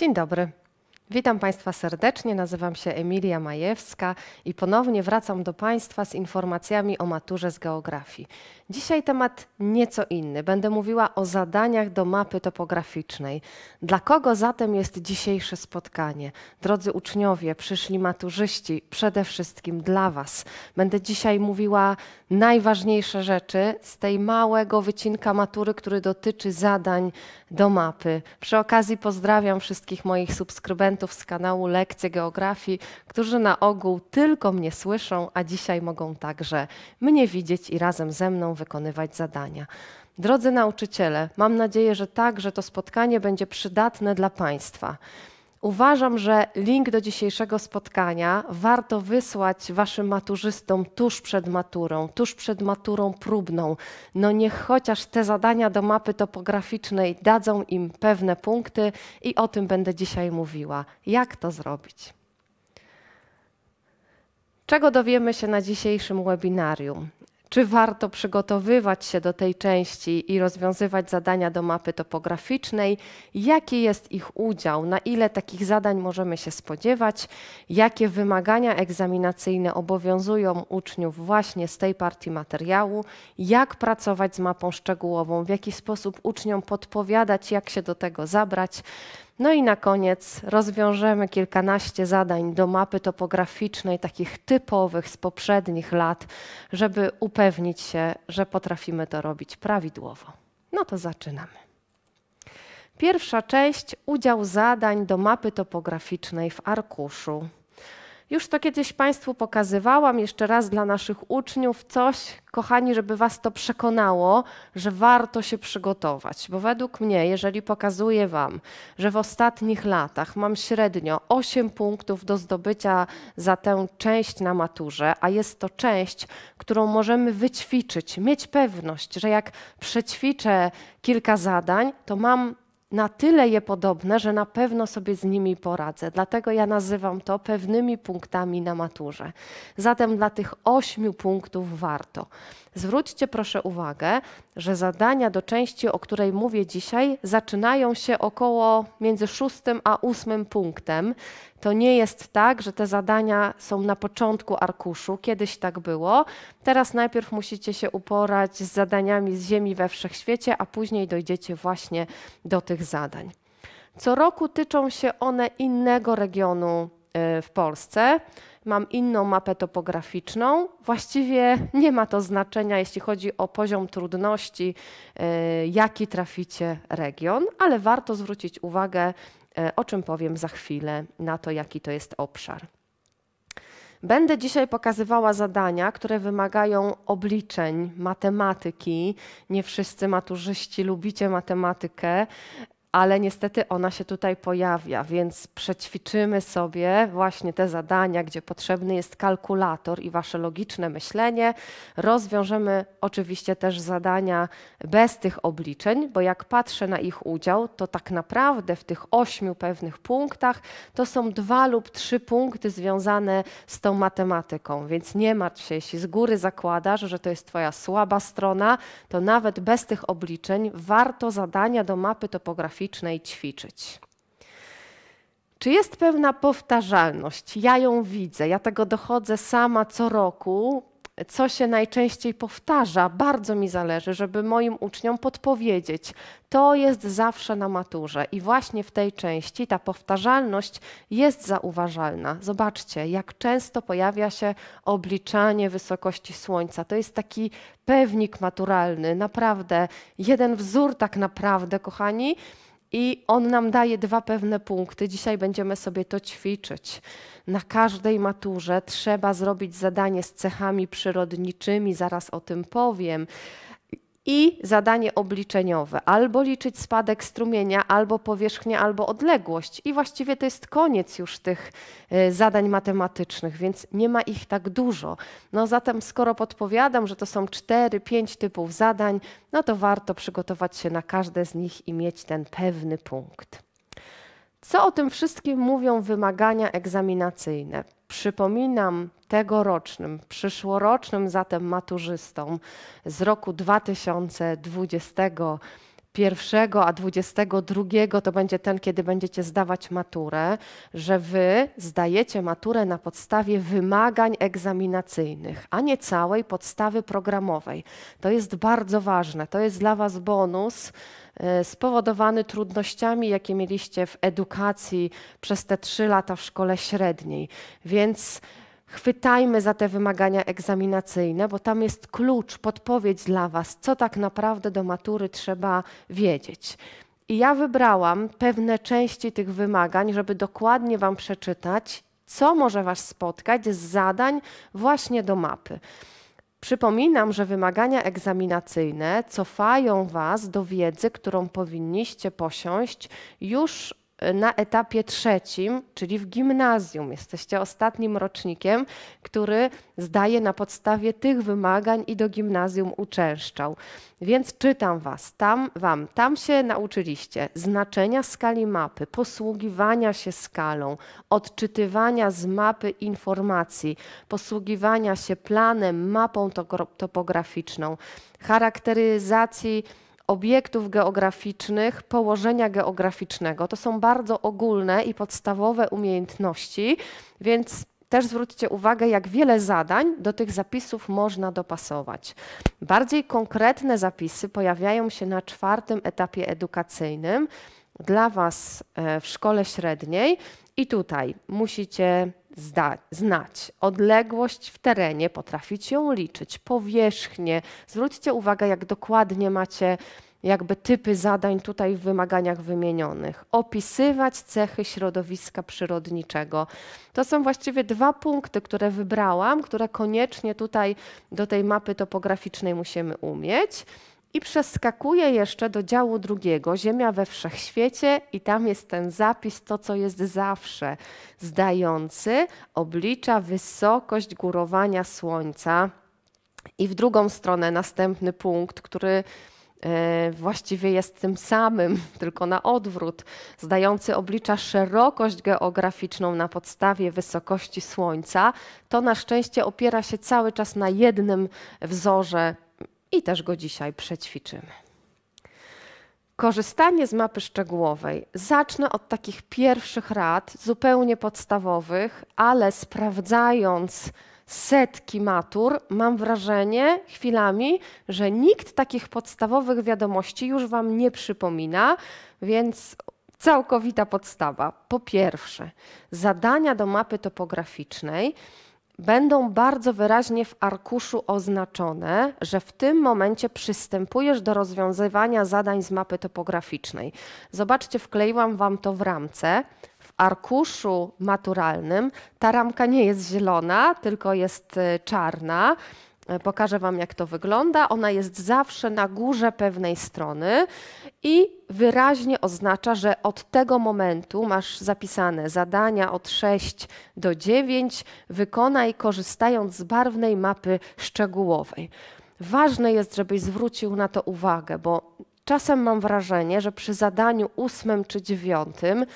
Dzień dobry. Witam Państwa serdecznie, nazywam się Emilia Majewska i ponownie wracam do Państwa z informacjami o maturze z geografii. Dzisiaj temat nieco inny. Będę mówiła o zadaniach do mapy topograficznej. Dla kogo zatem jest dzisiejsze spotkanie? Drodzy uczniowie, przyszli maturzyści, przede wszystkim dla Was. Będę dzisiaj mówiła najważniejsze rzeczy z tej małego wycinka matury, który dotyczy zadań do mapy. Przy okazji pozdrawiam wszystkich moich subskrybentów z kanału Lekcje Geografii, którzy na ogół tylko mnie słyszą, a dzisiaj mogą także mnie widzieć i razem ze mną wykonywać zadania. Drodzy nauczyciele, mam nadzieję, że także to spotkanie będzie przydatne dla Państwa. Uważam, że link do dzisiejszego spotkania warto wysłać waszym maturzystom tuż przed maturą, tuż przed maturą próbną. No niech chociaż te zadania do mapy topograficznej dadzą im pewne punkty i o tym będę dzisiaj mówiła. Jak to zrobić? Czego dowiemy się na dzisiejszym webinarium? czy warto przygotowywać się do tej części i rozwiązywać zadania do mapy topograficznej, jaki jest ich udział, na ile takich zadań możemy się spodziewać, jakie wymagania egzaminacyjne obowiązują uczniów właśnie z tej partii materiału, jak pracować z mapą szczegółową, w jaki sposób uczniom podpowiadać, jak się do tego zabrać. No i na koniec rozwiążemy kilkanaście zadań do mapy topograficznej, takich typowych z poprzednich lat, żeby upewnić się, że potrafimy to robić prawidłowo. No to zaczynamy. Pierwsza część udział zadań do mapy topograficznej w arkuszu. Już to kiedyś Państwu pokazywałam, jeszcze raz dla naszych uczniów, coś, kochani, żeby Was to przekonało, że warto się przygotować. Bo według mnie, jeżeli pokazuję Wam, że w ostatnich latach mam średnio 8 punktów do zdobycia za tę część na maturze, a jest to część, którą możemy wyćwiczyć, mieć pewność, że jak przećwiczę kilka zadań, to mam na tyle je podobne, że na pewno sobie z nimi poradzę. Dlatego ja nazywam to pewnymi punktami na maturze. Zatem dla tych ośmiu punktów warto Zwróćcie proszę uwagę, że zadania do części, o której mówię dzisiaj, zaczynają się około między szóstym a ósmym punktem. To nie jest tak, że te zadania są na początku arkuszu, kiedyś tak było. Teraz najpierw musicie się uporać z zadaniami z Ziemi we wszechświecie, a później dojdziecie właśnie do tych zadań. Co roku tyczą się one innego regionu e, w Polsce mam inną mapę topograficzną. Właściwie nie ma to znaczenia, jeśli chodzi o poziom trudności, e, jaki traficie region, ale warto zwrócić uwagę, e, o czym powiem za chwilę, na to, jaki to jest obszar. Będę dzisiaj pokazywała zadania, które wymagają obliczeń, matematyki. Nie wszyscy maturzyści lubicie matematykę, ale niestety ona się tutaj pojawia, więc przećwiczymy sobie właśnie te zadania, gdzie potrzebny jest kalkulator i wasze logiczne myślenie. Rozwiążemy oczywiście też zadania bez tych obliczeń, bo jak patrzę na ich udział, to tak naprawdę w tych ośmiu pewnych punktach to są dwa lub trzy punkty związane z tą matematyką, więc nie martw się, jeśli z góry zakładasz, że to jest twoja słaba strona, to nawet bez tych obliczeń warto zadania do mapy topografii graficznej ćwiczyć. Czy jest pewna powtarzalność? Ja ją widzę, ja tego dochodzę sama co roku. Co się najczęściej powtarza, bardzo mi zależy, żeby moim uczniom podpowiedzieć. To jest zawsze na maturze i właśnie w tej części ta powtarzalność jest zauważalna. Zobaczcie, jak często pojawia się obliczanie wysokości słońca. To jest taki pewnik maturalny, naprawdę jeden wzór tak naprawdę, kochani i on nam daje dwa pewne punkty. Dzisiaj będziemy sobie to ćwiczyć. Na każdej maturze trzeba zrobić zadanie z cechami przyrodniczymi, zaraz o tym powiem i zadanie obliczeniowe, albo liczyć spadek strumienia, albo powierzchnię, albo odległość. I właściwie to jest koniec już tych e, zadań matematycznych, więc nie ma ich tak dużo. No zatem skoro podpowiadam, że to są 4-5 typów zadań, no to warto przygotować się na każde z nich i mieć ten pewny punkt. Co o tym wszystkim mówią wymagania egzaminacyjne? Przypominam tegorocznym, przyszłorocznym zatem maturzystom z roku 2021, a 22 to będzie ten, kiedy będziecie zdawać maturę, że wy zdajecie maturę na podstawie wymagań egzaminacyjnych, a nie całej podstawy programowej. To jest bardzo ważne. To jest dla was bonus E, spowodowany trudnościami, jakie mieliście w edukacji przez te trzy lata w szkole średniej. Więc chwytajmy za te wymagania egzaminacyjne, bo tam jest klucz, podpowiedź dla Was, co tak naprawdę do matury trzeba wiedzieć. I ja wybrałam pewne części tych wymagań, żeby dokładnie Wam przeczytać, co może Was spotkać z zadań właśnie do mapy. Przypominam, że wymagania egzaminacyjne cofają Was do wiedzy, którą powinniście posiąść już na etapie trzecim, czyli w gimnazjum. Jesteście ostatnim rocznikiem, który zdaje na podstawie tych wymagań i do gimnazjum uczęszczał. Więc czytam was, tam wam, tam się nauczyliście znaczenia skali mapy, posługiwania się skalą, odczytywania z mapy informacji, posługiwania się planem, mapą topograficzną, charakteryzacji obiektów geograficznych, położenia geograficznego. To są bardzo ogólne i podstawowe umiejętności, więc też zwróćcie uwagę, jak wiele zadań do tych zapisów można dopasować. Bardziej konkretne zapisy pojawiają się na czwartym etapie edukacyjnym dla Was e, w szkole średniej i tutaj musicie zda- znać, odległość w terenie, potrafić ją liczyć, powierzchnię. Zwróćcie uwagę, jak dokładnie macie jakby typy zadań tutaj w wymaganiach wymienionych. Opisywać cechy środowiska przyrodniczego. To są właściwie dwa punkty, które wybrałam, które koniecznie tutaj do tej mapy topograficznej musimy umieć. I przeskakuje jeszcze do działu drugiego, Ziemia we wszechświecie, i tam jest ten zapis, to co jest zawsze. Zdający oblicza wysokość górowania Słońca. I w drugą stronę następny punkt, który e, właściwie jest tym samym, tylko na odwrót. Zdający oblicza szerokość geograficzną na podstawie wysokości Słońca, to na szczęście opiera się cały czas na jednym wzorze i też go dzisiaj przećwiczymy. Korzystanie z mapy szczegółowej. Zacznę od takich pierwszych rad, zupełnie podstawowych, ale sprawdzając setki matur, mam wrażenie chwilami, że nikt takich podstawowych wiadomości już Wam nie przypomina, więc całkowita podstawa. Po pierwsze, zadania do mapy topograficznej będą bardzo wyraźnie w arkuszu oznaczone, że w tym momencie przystępujesz do rozwiązywania zadań z mapy topograficznej. Zobaczcie, wkleiłam Wam to w ramce. W arkuszu maturalnym ta ramka nie jest zielona, tylko jest y, czarna. E, pokażę Wam, jak to wygląda. Ona jest zawsze na górze pewnej strony i wyraźnie oznacza, że od tego momentu masz zapisane zadania od 6 do 9, wykonaj korzystając z barwnej mapy szczegółowej. Ważne jest, żebyś zwrócił na to uwagę, bo czasem mam wrażenie, że przy zadaniu ósmym czy dziewiątym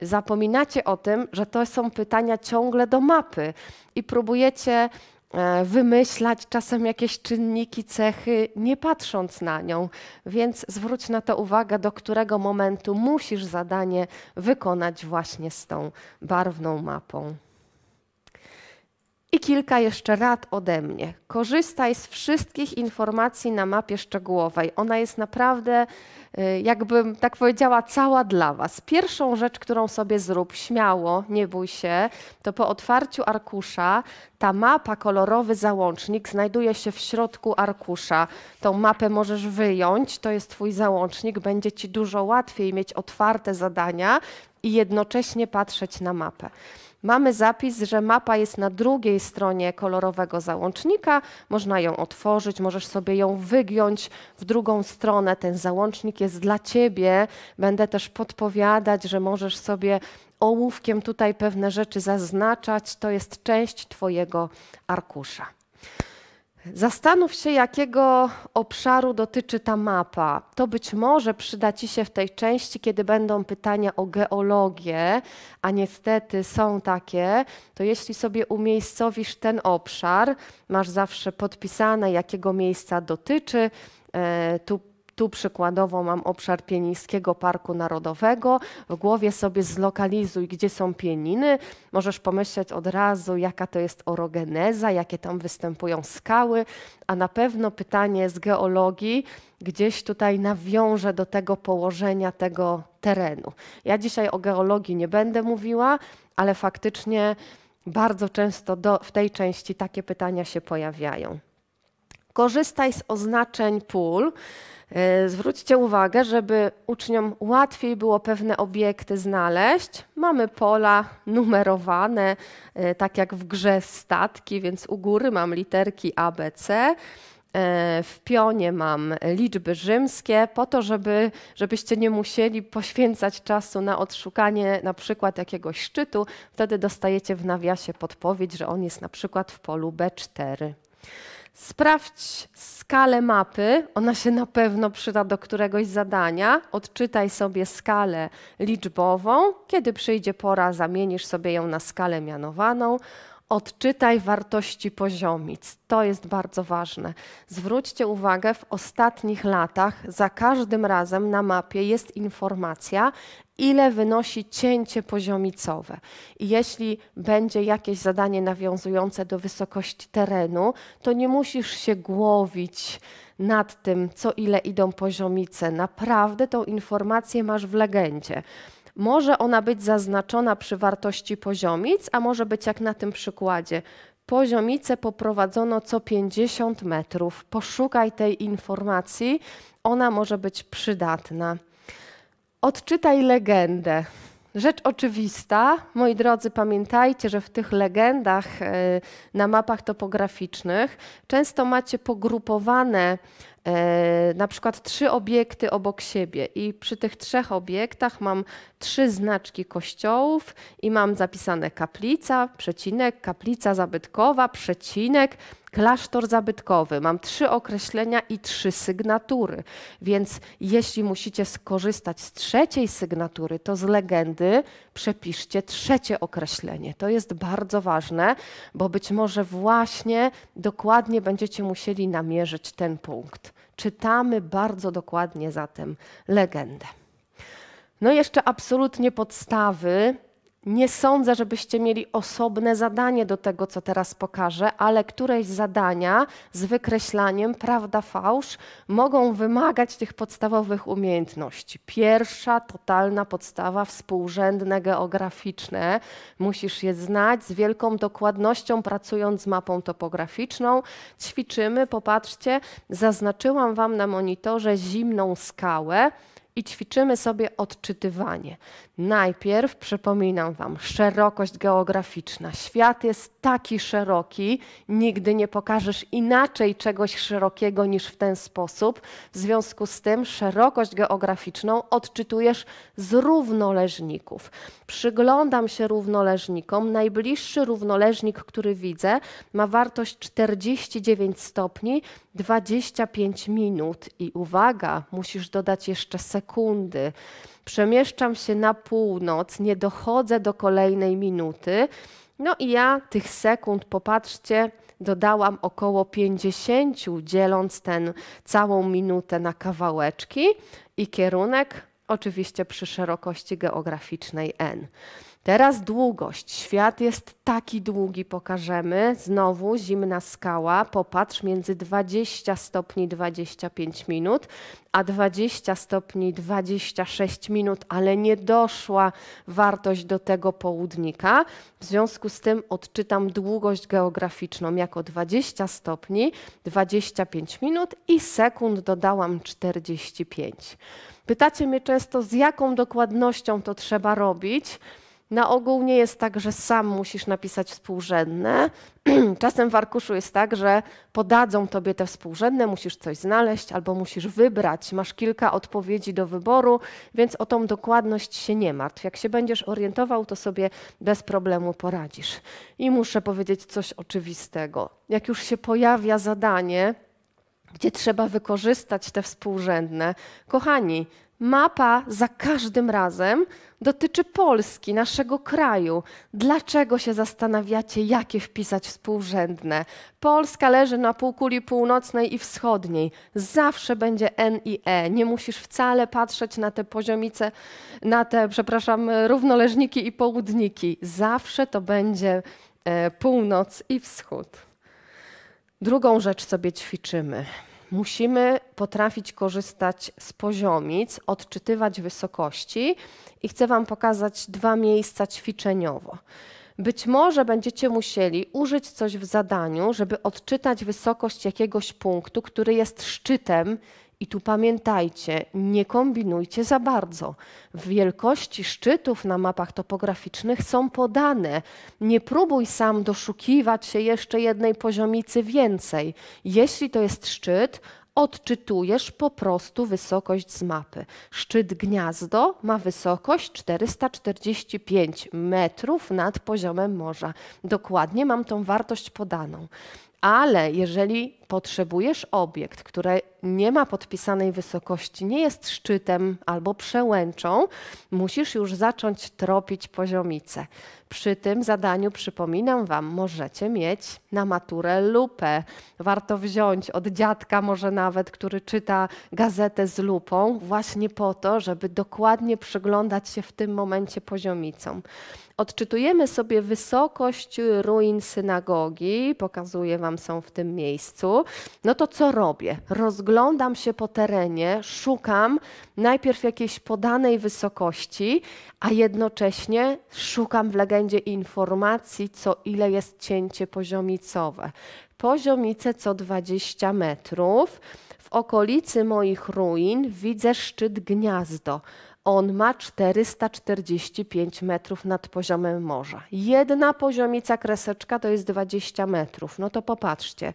zapominacie o tym, że to są pytania ciągle do mapy i próbujecie E, wymyślać czasem jakieś czynniki, cechy, nie patrząc na nią. Więc zwróć na to uwagę, do którego momentu musisz zadanie wykonać właśnie z tą barwną mapą. I kilka jeszcze rad ode mnie. Korzystaj z wszystkich informacji na mapie szczegółowej. Ona jest naprawdę, y, jakbym tak powiedziała, cała dla Was. Pierwszą rzecz, którą sobie zrób, śmiało, nie bój się, to po otwarciu arkusza ta mapa, kolorowy załącznik znajduje się w środku arkusza. Tą mapę możesz wyjąć, to jest Twój załącznik, będzie Ci dużo łatwiej mieć otwarte zadania i jednocześnie patrzeć na mapę mamy zapis, że mapa jest na drugiej stronie kolorowego załącznika. Można ją otworzyć, możesz sobie ją wygiąć w drugą stronę. Ten załącznik jest dla ciebie. Będę też podpowiadać, że możesz sobie ołówkiem tutaj pewne rzeczy zaznaczać. To jest część twojego arkusza. Zastanów się, jakiego obszaru dotyczy ta mapa. To być może przyda Ci się w tej części, kiedy będą pytania o geologię, a niestety są takie, to jeśli sobie umiejscowisz ten obszar, masz zawsze podpisane, jakiego miejsca dotyczy. E, tu tu przykładowo mam obszar Pienińskiego Parku Narodowego. W głowie sobie zlokalizuj, gdzie są pieniny. Możesz pomyśleć od razu, jaka to jest orogeneza, jakie tam występują skały, a na pewno pytanie z geologii gdzieś tutaj nawiąże do tego położenia tego terenu. Ja dzisiaj o geologii nie będę mówiła, ale faktycznie bardzo często do, w tej części takie pytania się pojawiają. Korzystaj z oznaczeń pól. E, zwróćcie uwagę, żeby uczniom łatwiej było pewne obiekty znaleźć. Mamy pola numerowane, e, tak jak w grze statki, więc u góry mam literki A, B, C. E, w pionie mam liczby rzymskie, po to, żeby, żebyście nie musieli poświęcać czasu na odszukanie na przykład jakiegoś szczytu. Wtedy dostajecie w nawiasie podpowiedź, że on jest na przykład w polu B4. Sprawdź skalę mapy, ona się na pewno przyda do któregoś zadania. Odczytaj sobie skalę liczbową. Kiedy przyjdzie pora, zamienisz sobie ją na skalę mianowaną. Odczytaj wartości poziomic. To jest bardzo ważne. Zwróćcie uwagę, w ostatnich latach za każdym razem na mapie jest informacja, ile wynosi cięcie poziomicowe. I jeśli będzie jakieś zadanie nawiązujące do wysokości terenu, to nie musisz się głowić nad tym, co ile idą poziomice. Naprawdę tą informację masz w legendzie. Może ona być zaznaczona przy wartości poziomic, a może być jak na tym przykładzie. Poziomice poprowadzono co 50 metrów. Poszukaj tej informacji, ona może być przydatna. Odczytaj legendę. Rzecz oczywista, moi drodzy, pamiętajcie, że w tych legendach e, na mapach topograficznych często macie pogrupowane e, na przykład trzy obiekty obok siebie i przy tych trzech obiektach mam trzy znaczki kościołów i mam zapisane kaplica, przecinek, kaplica zabytkowa, przecinek, klasztor zabytkowy. Mam trzy określenia i trzy sygnatury. Więc jeśli musicie skorzystać z trzeciej sygnatury, to z legendy przepiszcie trzecie określenie. To jest bardzo ważne, bo być może właśnie dokładnie będziecie musieli namierzyć ten punkt. Czytamy bardzo dokładnie zatem legendę. No i jeszcze absolutnie podstawy nie sądzę, żebyście mieli osobne zadanie do tego, co teraz pokażę, ale któreś zadania z wykreślaniem prawda, fałsz mogą wymagać tych podstawowych umiejętności. Pierwsza, totalna podstawa współrzędne geograficzne. Musisz je znać z wielką dokładnością, pracując z mapą topograficzną. Ćwiczymy, popatrzcie, zaznaczyłam Wam na monitorze zimną skałę i ćwiczymy sobie odczytywanie. Najpierw przypominam Wam szerokość geograficzna. Świat jest taki szeroki, nigdy nie pokażesz inaczej czegoś szerokiego niż w ten sposób. W związku z tym szerokość geograficzną odczytujesz z równoleżników. Przyglądam się równoleżnikom. Najbliższy równoleżnik, który widzę, ma wartość 49 stopni, 25 minut. I uwaga, musisz dodać jeszcze sekundę sekundy, przemieszczam się na północ, nie dochodzę do kolejnej minuty. No i ja tych sekund, popatrzcie, dodałam około 50, dzieląc tę całą minutę na kawałeczki i kierunek oczywiście przy szerokości geograficznej n. Teraz długość. Świat jest taki długi, pokażemy. Znowu zimna skała. Popatrz między 20 stopni 25 minut, a 20 stopni 26 minut, ale nie doszła wartość do tego południka. W związku z tym odczytam długość geograficzną jako 20 stopni 25 minut i sekund dodałam 45. Pytacie mnie często, z jaką dokładnością to trzeba robić. Na ogół nie jest tak, że sam musisz napisać współrzędne. Czasem w arkuszu jest tak, że podadzą tobie te współrzędne, musisz coś znaleźć albo musisz wybrać. Masz kilka odpowiedzi do wyboru, więc o tą dokładność się nie martw. Jak się będziesz orientował, to sobie bez problemu poradzisz. I muszę powiedzieć coś oczywistego. Jak już się pojawia zadanie, gdzie trzeba wykorzystać te współrzędne, kochani, mapa za każdym razem dotyczy Polski, naszego kraju. Dlaczego się zastanawiacie, jakie wpisać współrzędne? Polska leży na półkuli północnej i wschodniej. Zawsze będzie N i E. Nie musisz wcale patrzeć na te poziomice, na te, przepraszam, równoleżniki i południki. Zawsze to będzie e, północ i wschód. Drugą rzecz sobie ćwiczymy musimy potrafić korzystać z poziomic, odczytywać wysokości i chcę Wam pokazać dwa miejsca ćwiczeniowo. Być może będziecie musieli użyć coś w zadaniu, żeby odczytać wysokość jakiegoś punktu, który jest szczytem i tu pamiętajcie, nie kombinujcie za bardzo. Wielkości szczytów na mapach topograficznych są podane. Nie próbuj sam doszukiwać się jeszcze jednej poziomicy więcej. Jeśli to jest szczyt, odczytujesz po prostu wysokość z mapy. Szczyt gniazdo ma wysokość 445 metrów nad poziomem morza. Dokładnie mam tą wartość podaną. Ale jeżeli potrzebujesz obiekt, który nie ma podpisanej wysokości, nie jest szczytem albo przełęczą, musisz już zacząć tropić poziomicę. Przy tym zadaniu, przypominam Wam, możecie mieć na maturę lupę. Warto wziąć od dziadka, może nawet, który czyta gazetę z lupą, właśnie po to, żeby dokładnie przyglądać się w tym momencie poziomicom. Odczytujemy sobie wysokość ruin synagogi, pokazuję Wam, są w tym miejscu no to co robię? Rozglądam się po terenie, szukam najpierw jakiejś podanej wysokości, a jednocześnie szukam w legendzie informacji, co ile jest cięcie poziomicowe. Poziomice co 20 metrów. W okolicy moich ruin widzę szczyt gniazdo. On ma 445 metrów nad poziomem morza. Jedna poziomica kreseczka to jest 20 metrów. No to popatrzcie.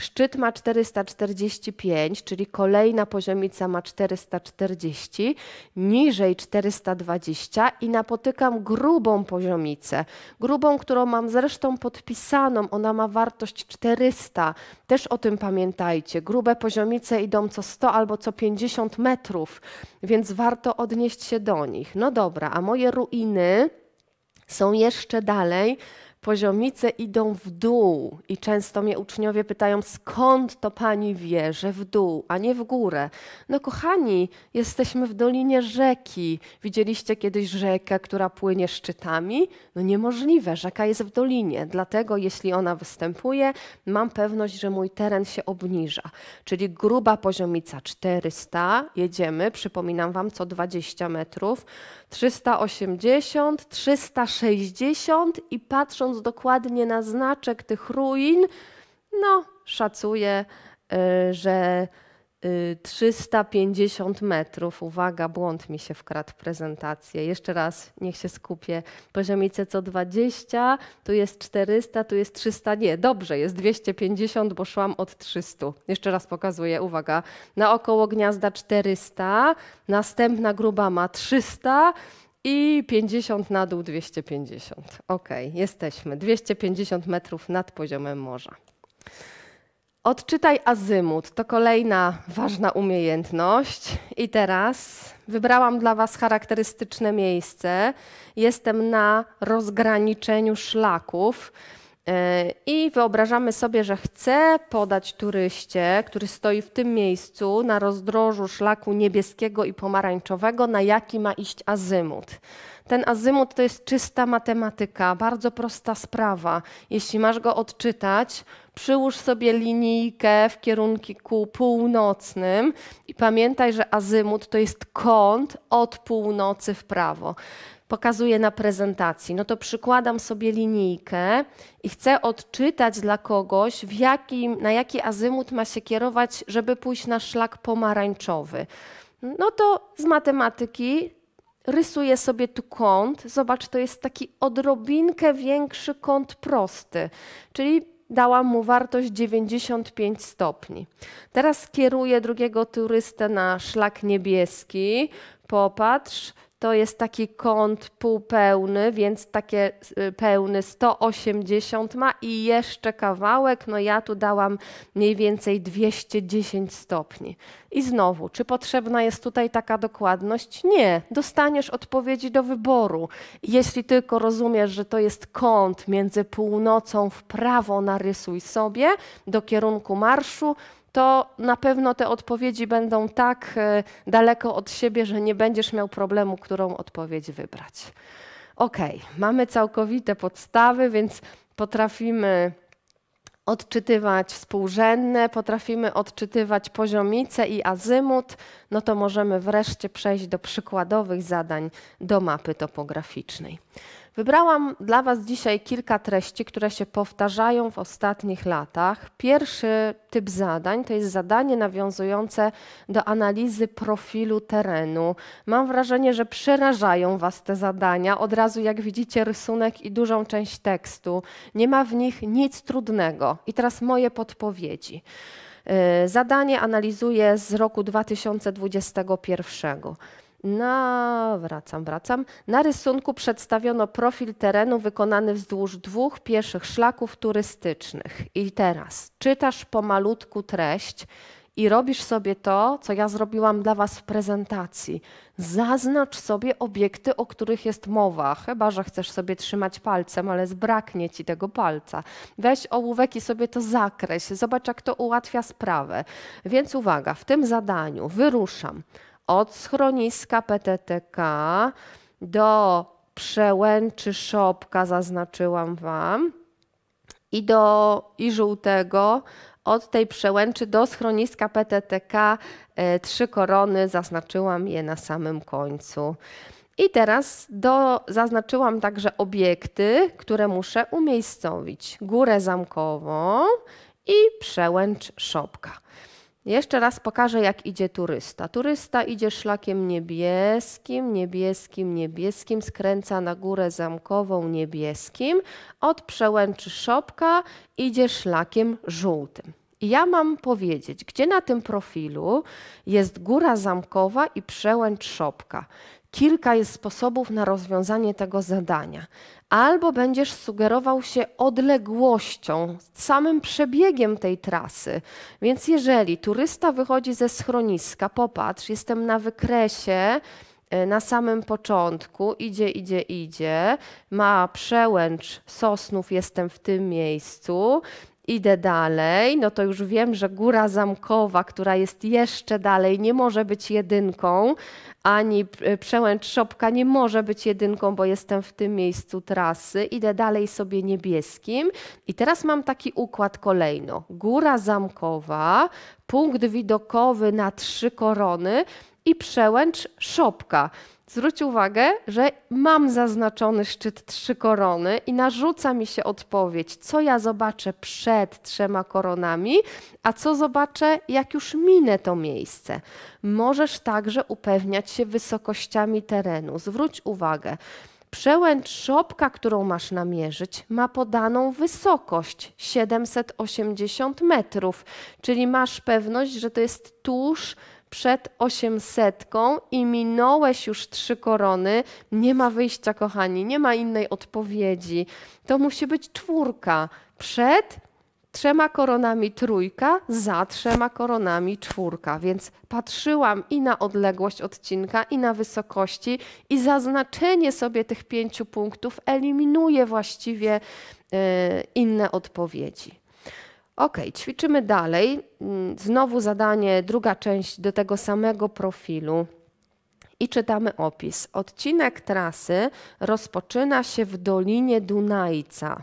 Szczyt ma 445, czyli kolejna poziomica ma 440, niżej 420 i napotykam grubą poziomicę. Grubą, którą mam zresztą podpisaną, ona ma wartość 400. Też o tym pamiętajcie. Grube poziomice idą co 100 albo co 50 metrów, więc warto odnieść się do nich. No dobra, a moje ruiny są jeszcze dalej poziomice idą w dół i często mnie uczniowie pytają, skąd to pani wie, że w dół, a nie w górę. No kochani, jesteśmy w dolinie rzeki. Widzieliście kiedyś rzekę, która płynie szczytami? No niemożliwe, rzeka jest w dolinie, dlatego jeśli ona występuje, mam pewność, że mój teren się obniża. Czyli gruba poziomica 400, jedziemy, przypominam wam, co 20 metrów, 380, 360 i patrząc patrząc dokładnie na znaczek tych ruin, no, szacuję, y, że 350 y, metrów. Uwaga, błąd mi się wkradł w prezentację. Jeszcze raz, niech się skupię. Poziomice co 20, tu jest 400, tu jest 300. Nie, dobrze, jest 250, bo szłam od 300. Jeszcze raz pokazuję, uwaga. na około gniazda 400, następna gruba ma 300, i 50 na dół, 250. Ok, jesteśmy. 250 metrów nad poziomem morza. Odczytaj azymut. To kolejna ważna umiejętność. I teraz wybrałam dla Was charakterystyczne miejsce. Jestem na rozgraniczeniu szlaków. E, I wyobrażamy sobie, że chcę podać turyście, który stoi w tym miejscu na rozdrożu szlaku niebieskiego i pomarańczowego, na jaki ma iść azymut. Ten azymut to jest czysta matematyka, bardzo prosta sprawa. Jeśli masz go odczytać, przyłóż sobie linijkę w kierunku północnym i pamiętaj, że azymut to jest kąt od północy w prawo pokazuję na prezentacji, no to przykładam sobie linijkę i chcę odczytać dla kogoś, jakim, na jaki azymut ma się kierować, żeby pójść na szlak pomarańczowy. No to z matematyki rysuję sobie tu kąt. Zobacz, to jest taki odrobinkę większy kąt prosty, czyli dałam mu wartość 95 stopni. Teraz kieruję drugiego turystę na szlak niebieski. Popatrz, to jest taki kąt półpełny, więc takie y, pełny 180 ma i jeszcze kawałek, no ja tu dałam mniej więcej 210 stopni. I znowu, czy potrzebna jest tutaj taka dokładność? Nie, dostaniesz odpowiedzi do wyboru. Jeśli tylko rozumiesz, że to jest kąt między północą w prawo, narysuj sobie do kierunku marszu, to na pewno te odpowiedzi będą tak e, daleko od siebie, że nie będziesz miał problemu, którą odpowiedź wybrać. Ok, mamy całkowite podstawy, więc potrafimy odczytywać współrzędne, potrafimy odczytywać poziomice i azymut, no to możemy wreszcie przejść do przykładowych zadań do mapy topograficznej. Wybrałam dla Was dzisiaj kilka treści, które się powtarzają w ostatnich latach. Pierwszy typ zadań to jest zadanie nawiązujące do analizy profilu terenu. Mam wrażenie, że przerażają Was te zadania. Od razu, jak widzicie, rysunek i dużą część tekstu. Nie ma w nich nic trudnego. I teraz moje podpowiedzi. Y, zadanie analizuję z roku 2021 na, no, wracam, wracam, na rysunku przedstawiono profil terenu wykonany wzdłuż dwóch pieszych szlaków turystycznych. I teraz czytasz pomalutku treść i robisz sobie to, co ja zrobiłam dla Was w prezentacji. Zaznacz sobie obiekty, o których jest mowa, chyba że chcesz sobie trzymać palcem, ale zbraknie ci tego palca. Weź ołówek i sobie to zakreś. Zobacz, jak to ułatwia sprawę. Więc uwaga, w tym zadaniu wyruszam od schroniska PTTK do przełęczy Szopka, zaznaczyłam Wam, i do i żółtego od tej przełęczy do schroniska PTTK e, trzy korony, zaznaczyłam je na samym końcu. I teraz do, zaznaczyłam także obiekty, które muszę umiejscowić. Górę Zamkową i przełęcz Szopka. Jeszcze raz pokażę, jak idzie turysta. Turysta idzie szlakiem niebieskim, niebieskim, niebieskim, skręca na górę zamkową niebieskim, od przełęczy szopka idzie szlakiem żółtym. I ja mam powiedzieć, gdzie na tym profilu jest góra zamkowa i przełęcz szopka. Kilka jest sposobów na rozwiązanie tego zadania, albo będziesz sugerował się odległością, samym przebiegiem tej trasy. Więc jeżeli turysta wychodzi ze schroniska, popatrz, jestem na wykresie, e, na samym początku, idzie, idzie, idzie, ma przełęcz sosnów, jestem w tym miejscu, Idę dalej, no to już wiem, że góra zamkowa, która jest jeszcze dalej, nie może być jedynką, ani e, przełęcz szopka nie może być jedynką, bo jestem w tym miejscu trasy. Idę dalej sobie niebieskim i teraz mam taki układ kolejno. Góra zamkowa, punkt widokowy na trzy korony i przełęcz szopka. Zwróć uwagę, że mam zaznaczony szczyt trzy korony i narzuca mi się odpowiedź, co ja zobaczę przed trzema koronami, a co zobaczę, jak już minę to miejsce. Możesz także upewniać się wysokościami terenu. Zwróć uwagę, Przełęcz szopka, którą masz namierzyć, ma podaną wysokość 780 metrów, czyli masz pewność, że to jest tuż przed osiemsetką i minąłeś już trzy korony, nie ma wyjścia, kochani, nie ma innej odpowiedzi. To musi być czwórka. Przed trzema koronami trójka, za trzema koronami czwórka. Więc patrzyłam i na odległość odcinka, i na wysokości, i zaznaczenie sobie tych pięciu punktów eliminuje właściwie e, inne odpowiedzi. Ok, ćwiczymy dalej. Mm, znowu zadanie, druga część do tego samego profilu. I czytamy opis. Odcinek trasy rozpoczyna się w Dolinie Dunajca.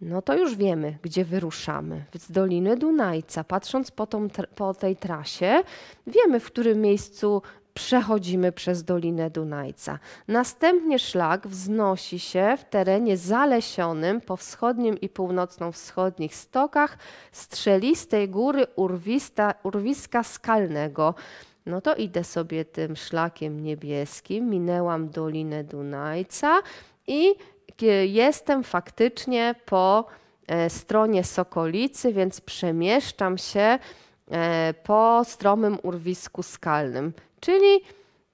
No to już wiemy, gdzie wyruszamy. Z Doliny Dunajca, patrząc po, tą, po tej trasie, wiemy, w którym miejscu przechodzimy przez Dolinę Dunajca. Następnie szlak wznosi się w terenie zalesionym po wschodnim i północno-wschodnich stokach strzelistej góry urwista, urwiska skalnego. No to idę sobie tym szlakiem niebieskim, minęłam Dolinę Dunajca i jestem faktycznie po e, stronie Sokolicy, więc przemieszczam się e, po stromym urwisku skalnym. Czyli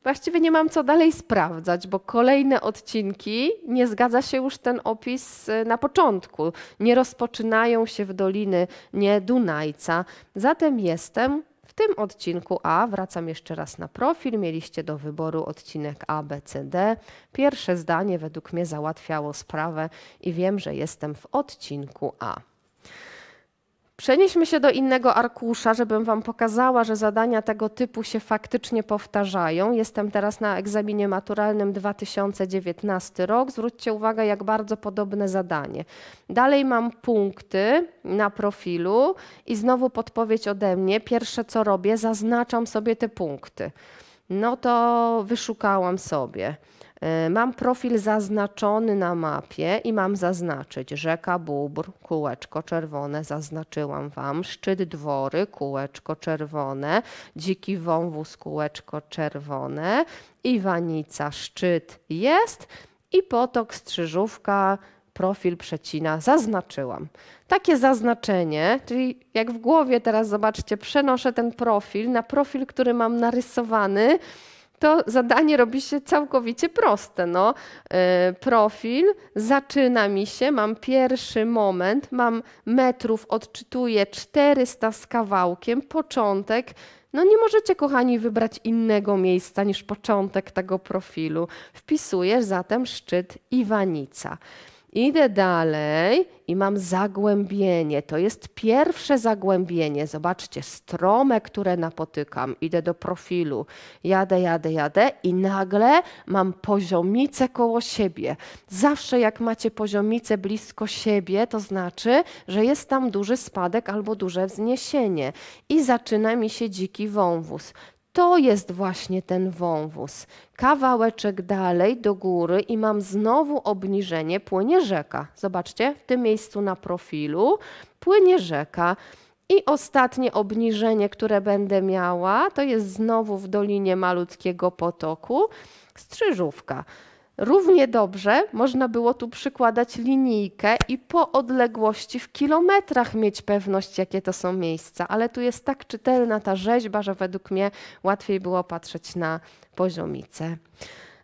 właściwie nie mam co dalej sprawdzać, bo kolejne odcinki nie zgadza się już ten opis y, na początku. Nie rozpoczynają się w doliny nie Dunajca. Zatem jestem w tym odcinku A, wracam jeszcze raz na profil, mieliście do wyboru odcinek A, B, C, D. Pierwsze zdanie według mnie załatwiało sprawę i wiem, że jestem w odcinku A. Przenieśmy się do innego arkusza, żebym Wam pokazała, że zadania tego typu się faktycznie powtarzają. Jestem teraz na egzaminie maturalnym 2019 rok. Zwróćcie uwagę, jak bardzo podobne zadanie. Dalej mam punkty na profilu i znowu podpowiedź ode mnie. Pierwsze co robię, zaznaczam sobie te punkty. No to wyszukałam sobie. E, mam profil zaznaczony na mapie i mam zaznaczyć rzeka Bóbr, kółeczko czerwone, zaznaczyłam Wam, szczyt dwory, kółeczko czerwone, dziki wąwóz, kółeczko czerwone, Iwanica, szczyt jest i potok strzyżówka, profil przecina, zaznaczyłam. Takie zaznaczenie, czyli jak w głowie teraz zobaczcie, przenoszę ten profil na profil, który mam narysowany, to zadanie robi się całkowicie proste. No, e, profil, zaczyna mi się, mam pierwszy moment, mam metrów, odczytuję 400 z kawałkiem, początek. No nie możecie, kochani, wybrać innego miejsca niż początek tego profilu. Wpisujesz zatem szczyt Iwanica. Idę dalej i mam zagłębienie. To jest pierwsze zagłębienie. Zobaczcie, strome, które napotykam. Idę do profilu, jadę, jadę, jadę i nagle mam poziomicę koło siebie. Zawsze jak macie poziomicę blisko siebie, to znaczy, że jest tam duży spadek albo duże wzniesienie. I zaczyna mi się dziki wąwóz to jest właśnie ten wąwóz. Kawałeczek dalej do góry i mam znowu obniżenie, płynie rzeka. Zobaczcie, w tym miejscu na profilu płynie rzeka. I ostatnie obniżenie, które będę miała, to jest znowu w dolinie malutkiego potoku, strzyżówka. Równie dobrze można było tu przykładać linijkę i po odległości w kilometrach mieć pewność, jakie to są miejsca, ale tu jest tak czytelna ta rzeźba, że według mnie łatwiej było patrzeć na poziomice.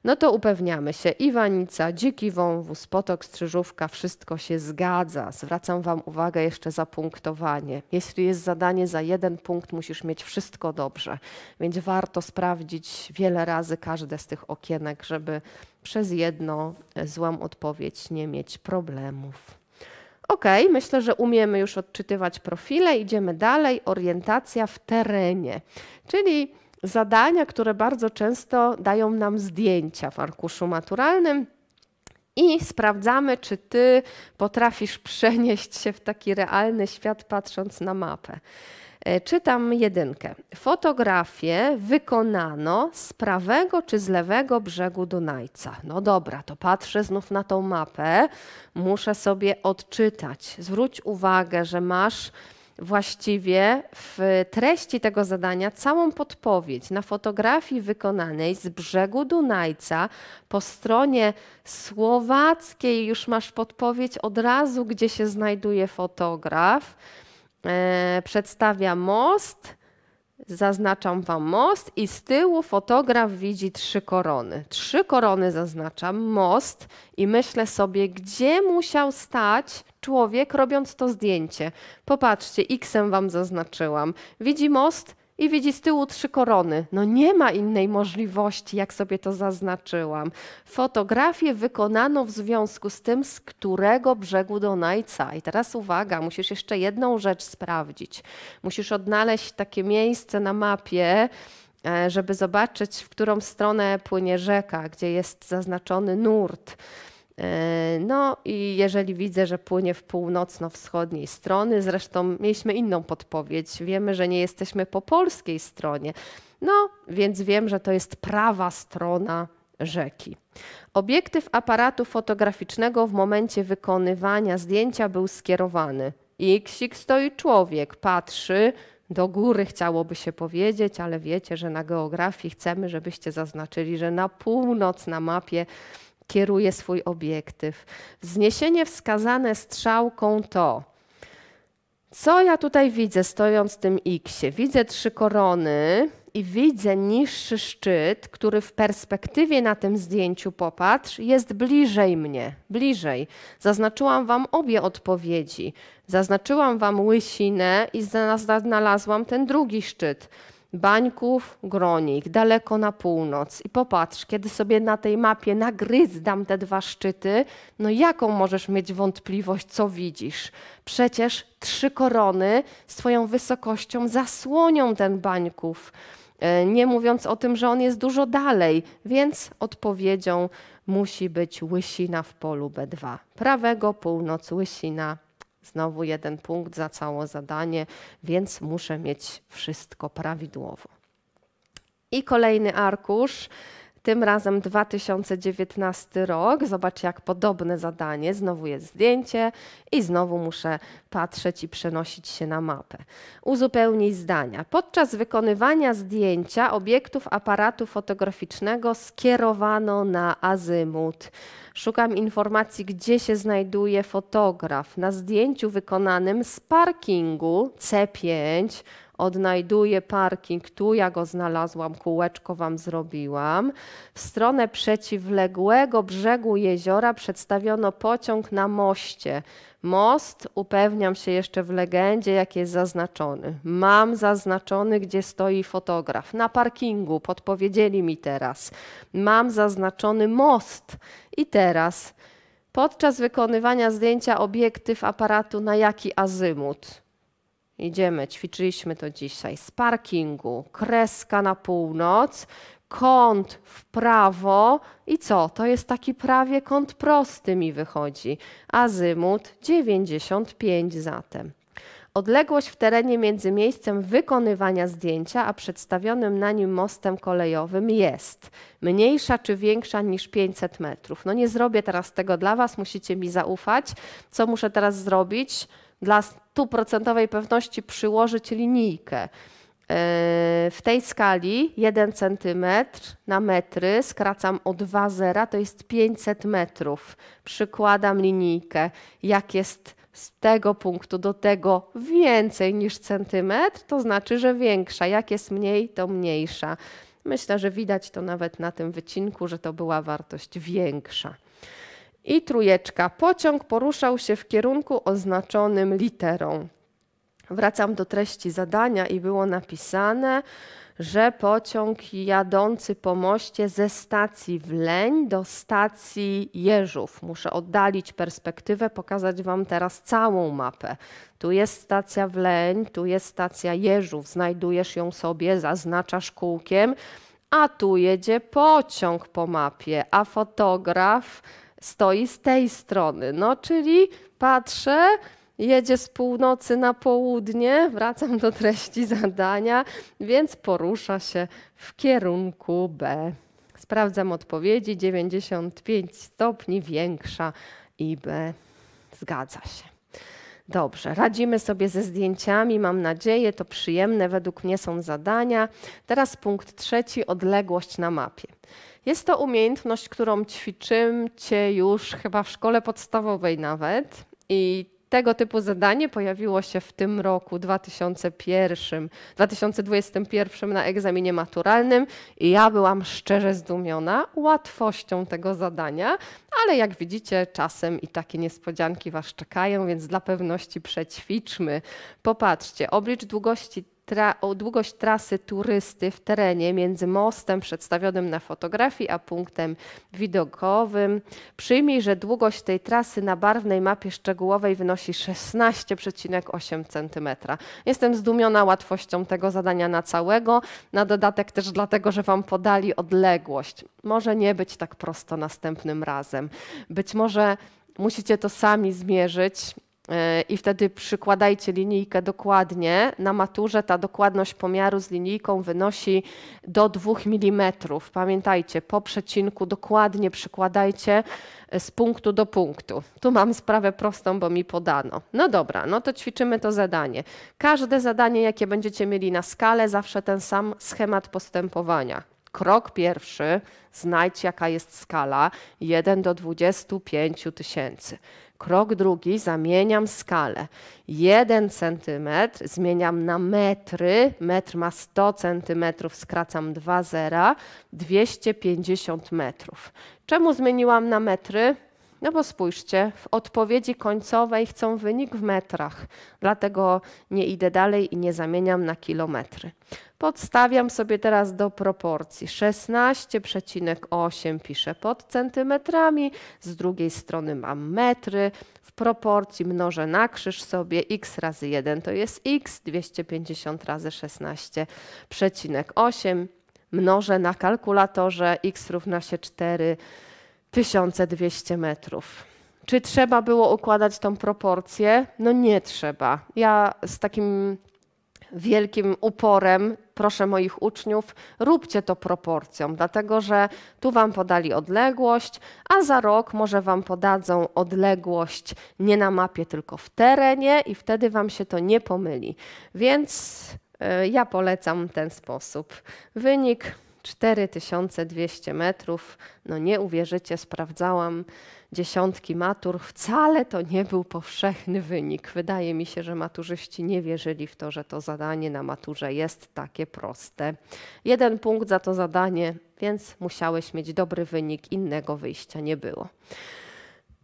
No to upewniamy się. Iwanica, Dziki Wąwóz, Potok Strzyżówka, wszystko się zgadza. Zwracam Wam uwagę jeszcze za punktowanie. Jeśli jest zadanie za jeden punkt, musisz mieć wszystko dobrze, więc warto sprawdzić wiele razy każde z tych okienek, żeby przez jedną e, złą odpowiedź nie mieć problemów. Ok, myślę, że umiemy już odczytywać profile. Idziemy dalej. Orientacja w terenie, czyli zadania, które bardzo często dają nam zdjęcia w arkuszu maturalnym. I sprawdzamy, czy ty potrafisz przenieść się w taki realny świat, patrząc na mapę. E, czytam jedynkę. Fotografie wykonano z prawego czy z lewego brzegu Dunajca. No dobra, to patrzę znów na tą mapę. Muszę sobie odczytać. Zwróć uwagę, że masz właściwie w treści tego zadania całą podpowiedź na fotografii wykonanej z brzegu Dunajca po stronie słowackiej już masz podpowiedź od razu, gdzie się znajduje fotograf. E, przedstawia most, zaznaczam Wam most i z tyłu fotograf widzi trzy korony. Trzy korony zaznaczam, most i myślę sobie, gdzie musiał stać człowiek robiąc to zdjęcie. Popatrzcie, X-em Wam zaznaczyłam. Widzi most, i widzi z tyłu trzy korony. No nie ma innej możliwości, jak sobie to zaznaczyłam. Fotografię wykonano w związku z tym, z którego brzegu Donajca. I teraz uwaga, musisz jeszcze jedną rzecz sprawdzić. Musisz odnaleźć takie miejsce na mapie, e, żeby zobaczyć, w którą stronę płynie rzeka, gdzie jest zaznaczony nurt. E, no i jeżeli widzę, że płynie w północno-wschodniej strony, zresztą mieliśmy inną podpowiedź, wiemy, że nie jesteśmy po polskiej stronie, no więc wiem, że to jest prawa strona rzeki. Obiektyw aparatu fotograficznego w momencie wykonywania zdjęcia był skierowany. Iksik stoi człowiek, patrzy, do góry chciałoby się powiedzieć, ale wiecie, że na geografii chcemy, żebyście zaznaczyli, że na północ na mapie kieruje swój obiektyw. Wzniesienie wskazane strzałką to. Co ja tutaj widzę, stojąc w tym X-ie? Widzę trzy korony i widzę niższy szczyt, który w perspektywie na tym zdjęciu, popatrz, jest bliżej mnie, bliżej. Zaznaczyłam Wam obie odpowiedzi. Zaznaczyłam Wam łysinę i znalazłam ten drugi szczyt. Bańków, Gronik, daleko na północ. I popatrz, kiedy sobie na tej mapie nagryzdam te dwa szczyty, no jaką możesz mieć wątpliwość, co widzisz? Przecież trzy korony swoją wysokością zasłonią ten Bańków. E, nie mówiąc o tym, że on jest dużo dalej, więc odpowiedzią musi być łysina w polu B2. Prawego, północ, łysina Znowu jeden punkt za całe zadanie, więc muszę mieć wszystko prawidłowo. I kolejny arkusz tym razem 2019 rok. Zobaczcie, jak podobne zadanie. Znowu jest zdjęcie i znowu muszę patrzeć i przenosić się na mapę. Uzupełnij zdania. Podczas wykonywania zdjęcia obiektów aparatu fotograficznego skierowano na azymut. Szukam informacji, gdzie się znajduje fotograf. Na zdjęciu wykonanym z parkingu C5 odnajduję parking, tu ja go znalazłam, kółeczko wam zrobiłam. W stronę przeciwległego brzegu jeziora przedstawiono pociąg na moście. Most, upewniam się jeszcze w legendzie, jak jest zaznaczony. Mam zaznaczony, gdzie stoi fotograf. Na parkingu, podpowiedzieli mi teraz. Mam zaznaczony most. I teraz, podczas wykonywania zdjęcia obiektyw aparatu na jaki azymut? Idziemy, ćwiczyliśmy to dzisiaj z parkingu, kreska na północ, kąt w prawo i co? To jest taki prawie kąt prosty mi wychodzi. Azymut 95 zatem. Odległość w terenie między miejscem wykonywania zdjęcia a przedstawionym na nim mostem kolejowym jest mniejsza czy większa niż 500 metrów. No nie zrobię teraz tego dla Was, musicie mi zaufać. Co muszę teraz zrobić? dla stuprocentowej pewności przyłożyć linijkę. E, w tej skali 1 cm na metry skracam o 2 zera, to jest 500 metrów. Przykładam linijkę. Jak jest z tego punktu do tego więcej niż centymetr, to znaczy, że większa. Jak jest mniej, to mniejsza. Myślę, że widać to nawet na tym wycinku, że to była wartość większa. I trójeczka. Pociąg poruszał się w kierunku oznaczonym literą. Wracam do treści zadania i było napisane, że pociąg jadący po moście ze stacji Wleń do stacji Jeżów. Muszę oddalić perspektywę, pokazać Wam teraz całą mapę. Tu jest stacja Wleń, tu jest stacja Jeżów. Znajdujesz ją sobie, zaznaczasz kółkiem, a tu jedzie pociąg po mapie, a fotograf stoi z tej strony. No, czyli patrzę, jedzie z północy na południe, wracam do treści zadania, więc porusza się w kierunku B. Sprawdzam odpowiedzi 95 stopni większa i B. Zgadza się. Dobrze, radzimy sobie ze zdjęciami, mam nadzieję, to przyjemne według mnie są zadania. Teraz punkt trzeci, odległość na mapie. Jest to umiejętność, którą ćwiczycie już chyba w szkole podstawowej nawet i tego typu zadanie pojawiło się w tym roku 2001, 2021 na egzaminie maturalnym i ja byłam szczerze zdumiona łatwością tego zadania, ale jak widzicie, czasem i takie niespodzianki Was czekają, więc dla pewności przećwiczmy. Popatrzcie, oblicz długości tra długość trasy turysty w terenie między mostem przedstawionym na fotografii a punktem widokowym. Przyjmij, że długość tej trasy na barwnej mapie szczegółowej wynosi 16,8 cm. Jestem zdumiona łatwością tego zadania na całego, na dodatek też dlatego, że Wam podali odległość. Może nie być tak prosto następnym razem. Być może musicie to sami zmierzyć i wtedy przykładajcie linijkę dokładnie. Na maturze ta dokładność pomiaru z linijką wynosi do 2 mm. Pamiętajcie, po przecinku dokładnie przykładajcie e, z punktu do punktu. Tu mam sprawę prostą, bo mi podano. No dobra, no to ćwiczymy to zadanie. Każde zadanie, jakie będziecie mieli na skalę, zawsze ten sam schemat postępowania. Krok pierwszy, znajdź jaka jest skala 1 do 25 tysięcy. Krok drugi, zamieniam skalę. Jeden centymetr zmieniam na metry. Metr ma 100 centymetrów, skracam dwa zera, 250 metrów. Czemu zmieniłam na metry? No bo spójrzcie, w odpowiedzi końcowej chcą wynik w metrach, dlatego nie idę dalej i nie zamieniam na kilometry. Podstawiam sobie teraz do proporcji 16,8 piszę pod centymetrami, z drugiej strony mam metry, w proporcji mnożę na krzyż sobie x razy 1 to jest x, 250 razy 16,8 mnożę na kalkulatorze x równa się 4 1200 metrów. Czy trzeba było układać tą proporcję? No nie trzeba. Ja z takim wielkim uporem proszę moich uczniów, róbcie to proporcją, dlatego że tu wam podali odległość, a za rok może wam podadzą odległość nie na mapie, tylko w terenie i wtedy wam się to nie pomyli. Więc y, ja polecam ten sposób. Wynik 4200 metrów. No nie uwierzycie, sprawdzałam dziesiątki matur. Wcale to nie był powszechny wynik. Wydaje mi się, że maturzyści nie wierzyli w to, że to zadanie na maturze jest takie proste. Jeden punkt za to zadanie, więc musiałeś mieć dobry wynik, innego wyjścia nie było.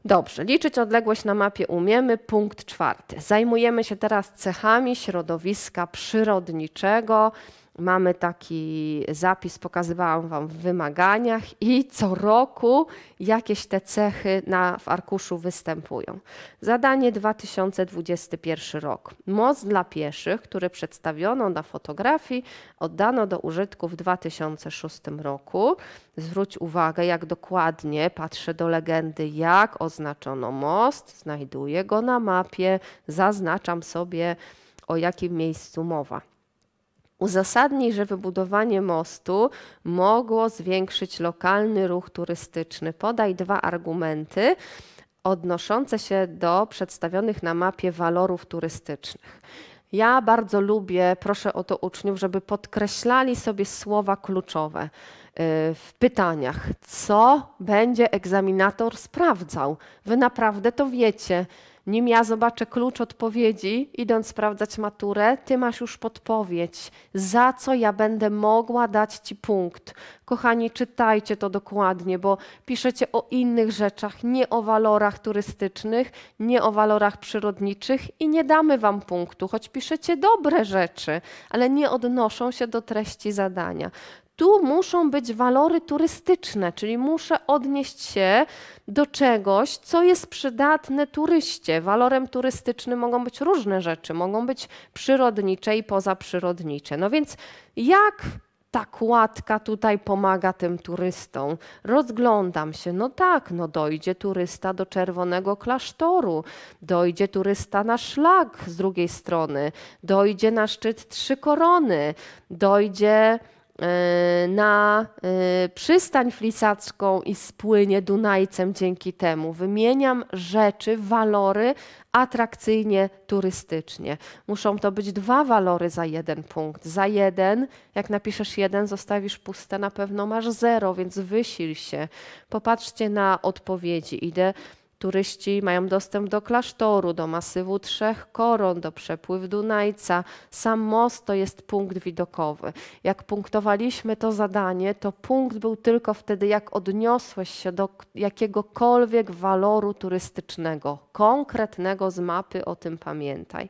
Dobrze, liczyć odległość na mapie umiemy. Punkt czwarty. Zajmujemy się teraz cechami środowiska przyrodniczego. Mamy taki zapis, pokazywałam Wam w wymaganiach i co roku jakieś te cechy na, w arkuszu występują. Zadanie 2021 rok. Most dla pieszych, który przedstawiono na fotografii, oddano do użytku w 2006 roku. Zwróć uwagę, jak dokładnie patrzę do legendy, jak oznaczono most, znajduję go na mapie, zaznaczam sobie o jakim miejscu mowa. Uzasadni, że wybudowanie mostu mogło zwiększyć lokalny ruch turystyczny. Podaj dwa argumenty odnoszące się do przedstawionych na mapie walorów turystycznych. Ja bardzo lubię, proszę o to uczniów, żeby podkreślali sobie słowa kluczowe y, w pytaniach. Co będzie egzaminator sprawdzał? Wy naprawdę to wiecie. Nim ja zobaczę klucz odpowiedzi, idąc sprawdzać maturę, ty masz już podpowiedź, za co ja będę mogła dać ci punkt. Kochani, czytajcie to dokładnie, bo piszecie o innych rzeczach, nie o walorach turystycznych, nie o walorach przyrodniczych i nie damy wam punktu, choć piszecie dobre rzeczy, ale nie odnoszą się do treści zadania. Tu muszą być walory turystyczne, czyli muszę odnieść się do czegoś, co jest przydatne turyście. Walorem turystycznym mogą być różne rzeczy, mogą być przyrodnicze i pozaprzyrodnicze. No więc jak ta kładka tutaj pomaga tym turystom. Rozglądam się, no tak, no dojdzie turysta do czerwonego klasztoru, dojdzie turysta na szlak z drugiej strony, dojdzie na szczyt trzy korony, dojdzie E, na e, przystań flisacką i spłynie Dunajcem dzięki temu. Wymieniam rzeczy, walory atrakcyjnie turystycznie. Muszą to być dwa walory za jeden punkt. Za jeden, jak napiszesz jeden, zostawisz puste, na pewno masz zero, więc wysil się. Popatrzcie na odpowiedzi. Idę Turyści mają dostęp do klasztoru, do masywu Trzech Koron, do przepływ Dunajca. Sam most to jest punkt widokowy. Jak punktowaliśmy to zadanie, to punkt był tylko wtedy, jak odniosłeś się do jakiegokolwiek waloru turystycznego, konkretnego z mapy, o tym pamiętaj.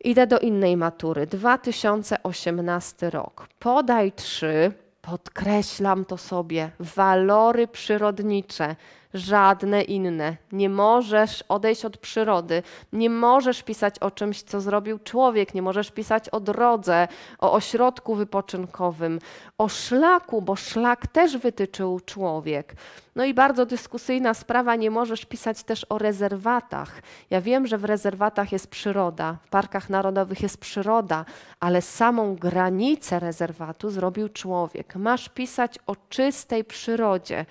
Idę do innej matury. 2018 rok. Podaj trzy, podkreślam to sobie, walory przyrodnicze żadne inne. Nie możesz odejść od przyrody, nie możesz pisać o czymś, co zrobił człowiek, nie możesz pisać o drodze, o ośrodku wypoczynkowym, o szlaku, bo szlak też wytyczył człowiek. No i bardzo dyskusyjna sprawa, nie możesz pisać też o rezerwatach. Ja wiem, że w rezerwatach jest przyroda, w parkach narodowych jest przyroda, ale samą granicę rezerwatu zrobił człowiek. Masz pisać o czystej przyrodzie.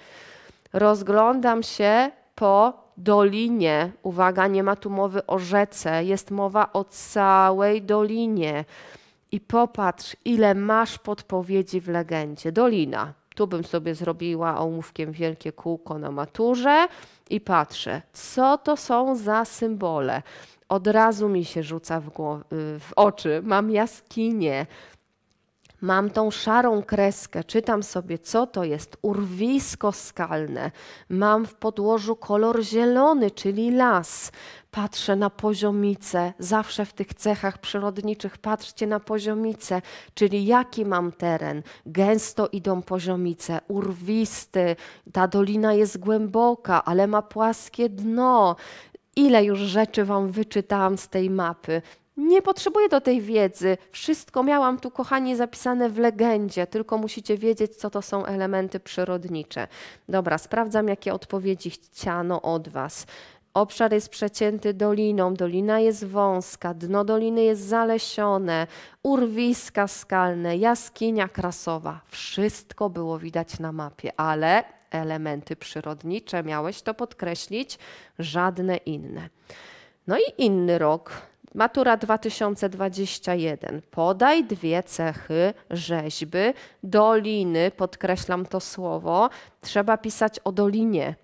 Rozglądam się po dolinie. Uwaga, nie ma tu mowy o rzece, jest mowa o całej dolinie. I popatrz, ile masz podpowiedzi w legendzie. Dolina. Tu bym sobie zrobiła ołówkiem wielkie kółko na maturze i patrzę, co to są za symbole. Od razu mi się rzuca w, w oczy. Mam jaskinię, mam tą szarą kreskę, czytam sobie, co to jest urwisko skalne, mam w podłożu kolor zielony, czyli las, patrzę na poziomice, zawsze w tych cechach przyrodniczych patrzcie na poziomice, czyli jaki mam teren. Gęsto idą poziomice, urwisty, ta dolina jest głęboka, ale ma płaskie dno. Ile już rzeczy Wam wyczytałam z tej mapy. Nie potrzebuję do tej wiedzy. Wszystko miałam tu, kochani, zapisane w legendzie, tylko musicie wiedzieć, co to są elementy przyrodnicze. Dobra, sprawdzam, jakie odpowiedzi chciano od Was. Obszar jest przecięty doliną, dolina jest wąska, dno doliny jest zalesione, urwiska skalne, jaskinia krasowa. Wszystko było widać na mapie, ale elementy przyrodnicze miałeś to podkreślić, żadne inne. No i inny rok Matura 2021. Podaj dwie cechy rzeźby, doliny, podkreślam to słowo. Trzeba pisać o dolinie.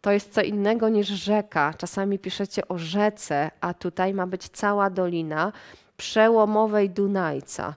To jest co innego niż rzeka. Czasami piszecie o rzece, a tutaj ma być cała dolina przełomowej Dunajca.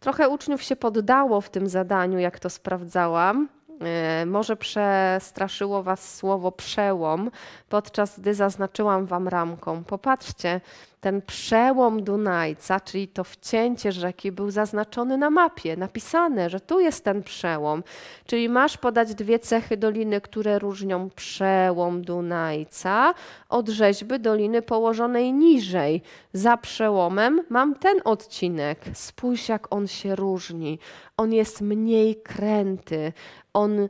Trochę uczniów się poddało w tym zadaniu, jak to sprawdzałam. E, może przestraszyło Was słowo przełom, podczas gdy zaznaczyłam Wam ramką. Popatrzcie, ten przełom Dunajca, czyli to wcięcie rzeki, był zaznaczony na mapie, napisane, że tu jest ten przełom. Czyli masz podać dwie cechy doliny, które różnią przełom Dunajca od rzeźby doliny położonej niżej. Za przełomem mam ten odcinek. Spójrz, jak on się różni. On jest mniej kręty. On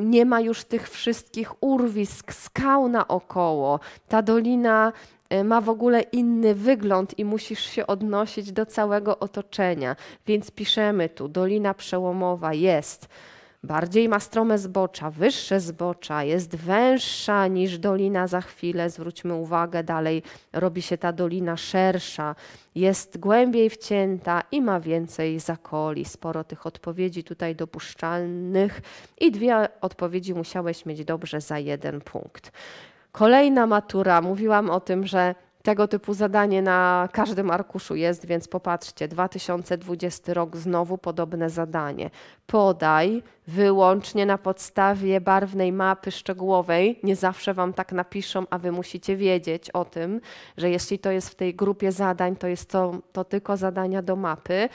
nie ma już tych wszystkich urwisk, skał naokoło. Ta dolina Y, ma w ogóle inny wygląd i musisz się odnosić do całego otoczenia. Więc piszemy tu, Dolina Przełomowa jest bardziej ma strome zbocza, wyższe zbocza, jest węższa niż dolina za chwilę. Zwróćmy uwagę, dalej robi się ta dolina szersza, jest głębiej wcięta i ma więcej zakoli. Sporo tych odpowiedzi tutaj dopuszczalnych i dwie odpowiedzi musiałeś mieć dobrze za jeden punkt. Kolejna matura. Mówiłam o tym, że tego typu zadanie na każdym arkuszu jest, więc popatrzcie, 2020 rok znowu podobne zadanie. Podaj wyłącznie na podstawie barwnej mapy szczegółowej. Nie zawsze Wam tak napiszą, a Wy musicie wiedzieć o tym, że jeśli to jest w tej grupie zadań, to jest to, to tylko zadania do mapy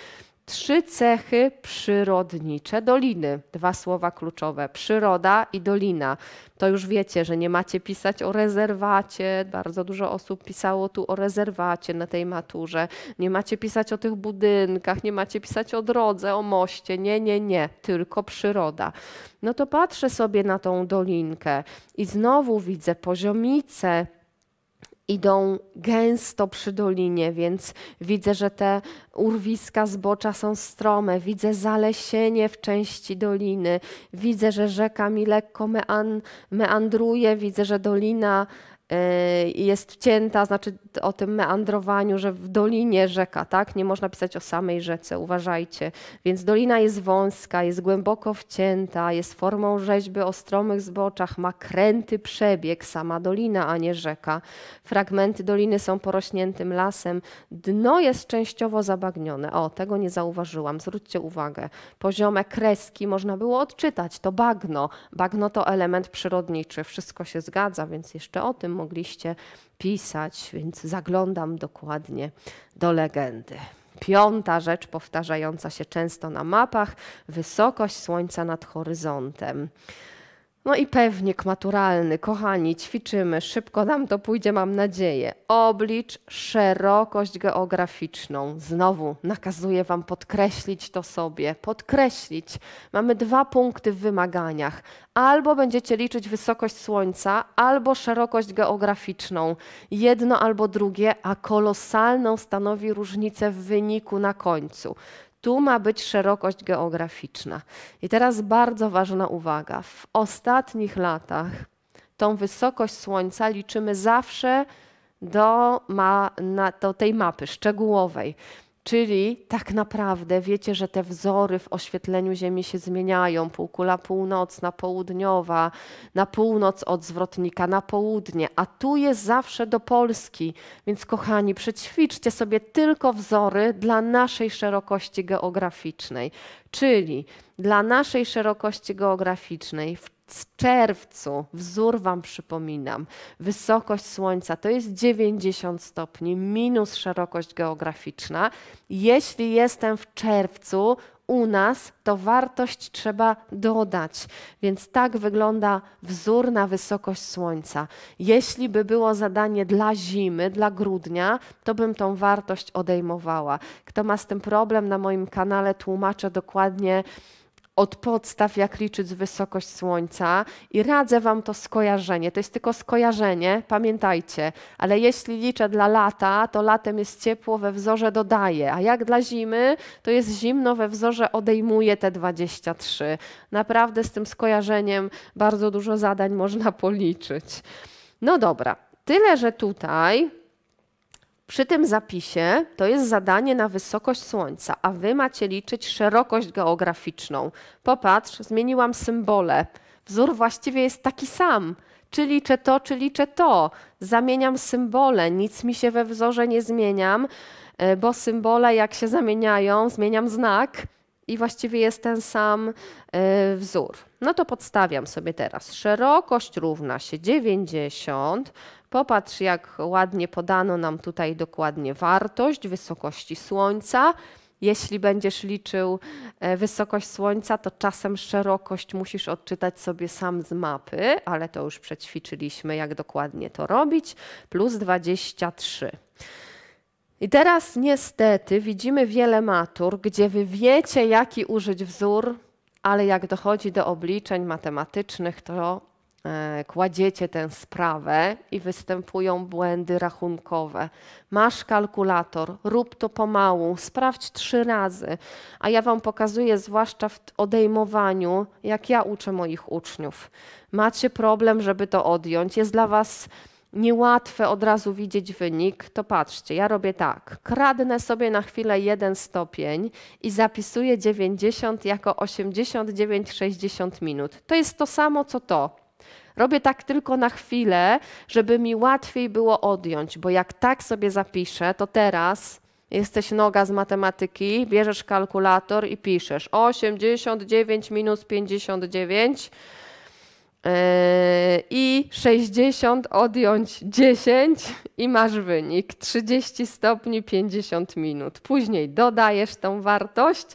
trzy cechy przyrodnicze doliny. Dwa słowa kluczowe: przyroda i dolina. To już wiecie, że nie macie pisać o rezerwacie. Bardzo dużo osób pisało tu o rezerwacie na tej maturze. Nie macie pisać o tych budynkach, nie macie pisać o drodze, o moście. Nie, nie, nie, tylko przyroda. No to patrzę sobie na tą dolinkę i znowu widzę poziomice idą gęsto przy dolinie, więc widzę, że te urwiska zbocza są strome, widzę zalesienie w części doliny, widzę, że rzeka mi lekko meandruje, widzę, że dolina Y, jest wcięta, znaczy o tym meandrowaniu, że w dolinie rzeka, tak? Nie można pisać o samej rzece, uważajcie. Więc dolina jest wąska, jest głęboko wcięta, jest formą rzeźby o stromych zboczach, ma kręty przebieg, sama dolina, a nie rzeka. Fragmenty doliny są porośniętym lasem, dno jest częściowo zabagnione. O, tego nie zauważyłam, zwróćcie uwagę. Poziome kreski można było odczytać, to bagno. Bagno to element przyrodniczy, wszystko się zgadza, więc jeszcze o tym mogliście pisać, więc zaglądam dokładnie do legendy. Piąta rzecz powtarzająca się często na mapach wysokość słońca nad horyzontem. No i pewnik maturalny, kochani, ćwiczymy, szybko nam to pójdzie, mam nadzieję. Oblicz szerokość geograficzną. Znowu nakazuję Wam podkreślić to sobie, podkreślić. Mamy dwa punkty w wymaganiach. Albo będziecie liczyć wysokość Słońca, albo szerokość geograficzną. Jedno albo drugie, a kolosalną stanowi różnicę w wyniku na końcu. Tu ma być szerokość geograficzna. I teraz bardzo ważna uwaga. W ostatnich latach tą wysokość Słońca liczymy zawsze do, ma, na, do tej mapy szczegółowej. Czyli tak naprawdę wiecie, że te wzory w oświetleniu Ziemi się zmieniają. Półkula północna, południowa, na północ od zwrotnika, na południe, a tu jest zawsze do Polski. Więc kochani, przećwiczcie sobie tylko wzory dla naszej szerokości geograficznej. Czyli dla naszej szerokości geograficznej w czerwcu, wzór Wam przypominam, wysokość Słońca to jest 90 stopni minus szerokość geograficzna. Jeśli jestem w czerwcu, u nas, to wartość trzeba dodać. Więc tak wygląda wzór na wysokość słońca. Jeśli by było zadanie dla zimy, dla grudnia, to bym tą wartość odejmowała. Kto ma z tym problem, na moim kanale tłumaczę dokładnie od podstaw, jak liczyć wysokość Słońca i radzę Wam to skojarzenie. To jest tylko skojarzenie, pamiętajcie, ale jeśli liczę dla lata, to latem jest ciepło, we wzorze dodaję, a jak dla zimy, to jest zimno, we wzorze odejmuję te 23. Naprawdę z tym skojarzeniem bardzo dużo zadań można policzyć. No dobra, tyle, że tutaj przy tym zapisie to jest zadanie na wysokość Słońca, a wy macie liczyć szerokość geograficzną. Popatrz, zmieniłam symbole. Wzór właściwie jest taki sam. Czy liczę to, czy liczę to. Zamieniam symbole, nic mi się we wzorze nie zmieniam, e, bo symbole jak się zamieniają, zmieniam znak i właściwie jest ten sam e, wzór. No to podstawiam sobie teraz. Szerokość równa się 90. Popatrz, jak ładnie podano nam tutaj dokładnie wartość wysokości słońca. Jeśli będziesz liczył e, wysokość słońca, to czasem szerokość musisz odczytać sobie sam z mapy, ale to już przećwiczyliśmy, jak dokładnie to robić. Plus 23. I teraz niestety widzimy wiele matur, gdzie wy wiecie, jaki użyć wzór, ale jak dochodzi do obliczeń matematycznych, to e, kładziecie tę sprawę i występują błędy rachunkowe. Masz kalkulator, rób to pomału, sprawdź trzy razy. A ja Wam pokazuję, zwłaszcza w odejmowaniu, jak ja uczę moich uczniów. Macie problem, żeby to odjąć. Jest dla Was niełatwe od razu widzieć wynik, to patrzcie, ja robię tak. Kradnę sobie na chwilę jeden stopień i zapisuję 90 jako 89,60 minut. To jest to samo co to. Robię tak tylko na chwilę, żeby mi łatwiej było odjąć, bo jak tak sobie zapiszę, to teraz jesteś noga z matematyki, bierzesz kalkulator i piszesz 89 minus 59 Yy, i 60 odjąć 10 i masz wynik 30 stopni 50 minut. Później dodajesz tą wartość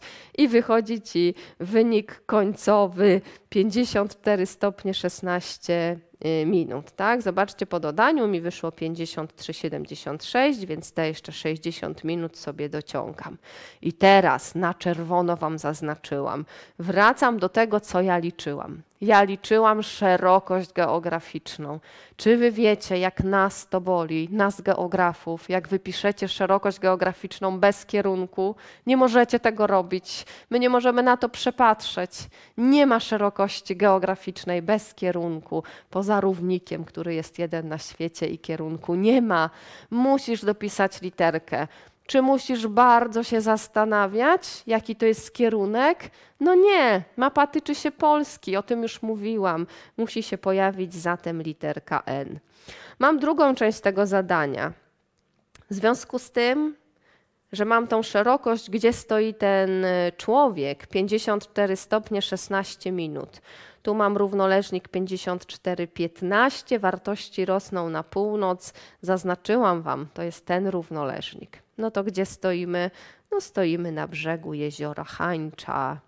i wychodzi ci wynik końcowy 54 stopnie 16 y, minut. Tak? Zobaczcie, po dodaniu mi wyszło 53,76, więc te jeszcze 60 minut sobie dociągam. I teraz na czerwono Wam zaznaczyłam. Wracam do tego, co ja liczyłam. Ja liczyłam szerokość geograficzną. Czy Wy wiecie, jak nas to boli, nas geografów, jak wypiszecie szerokość geograficzną bez kierunku? Nie możecie tego robić My nie możemy na to przepatrzeć. Nie ma szerokości geograficznej bez kierunku, poza równikiem, który jest jeden na świecie i kierunku nie ma. Musisz dopisać literkę. Czy musisz bardzo się zastanawiać, jaki to jest kierunek? No nie, mapa tyczy się Polski, o tym już mówiłam. Musi się pojawić zatem literka N. Mam drugą część tego zadania. W związku z tym że mam tą szerokość, gdzie stoi ten y, człowiek, 54 stopnie 16 minut. Tu mam równoleżnik 54 15. wartości rosną na północ. Zaznaczyłam Wam, to jest ten równoleżnik. No to gdzie stoimy? No stoimy na brzegu jeziora Hańcza.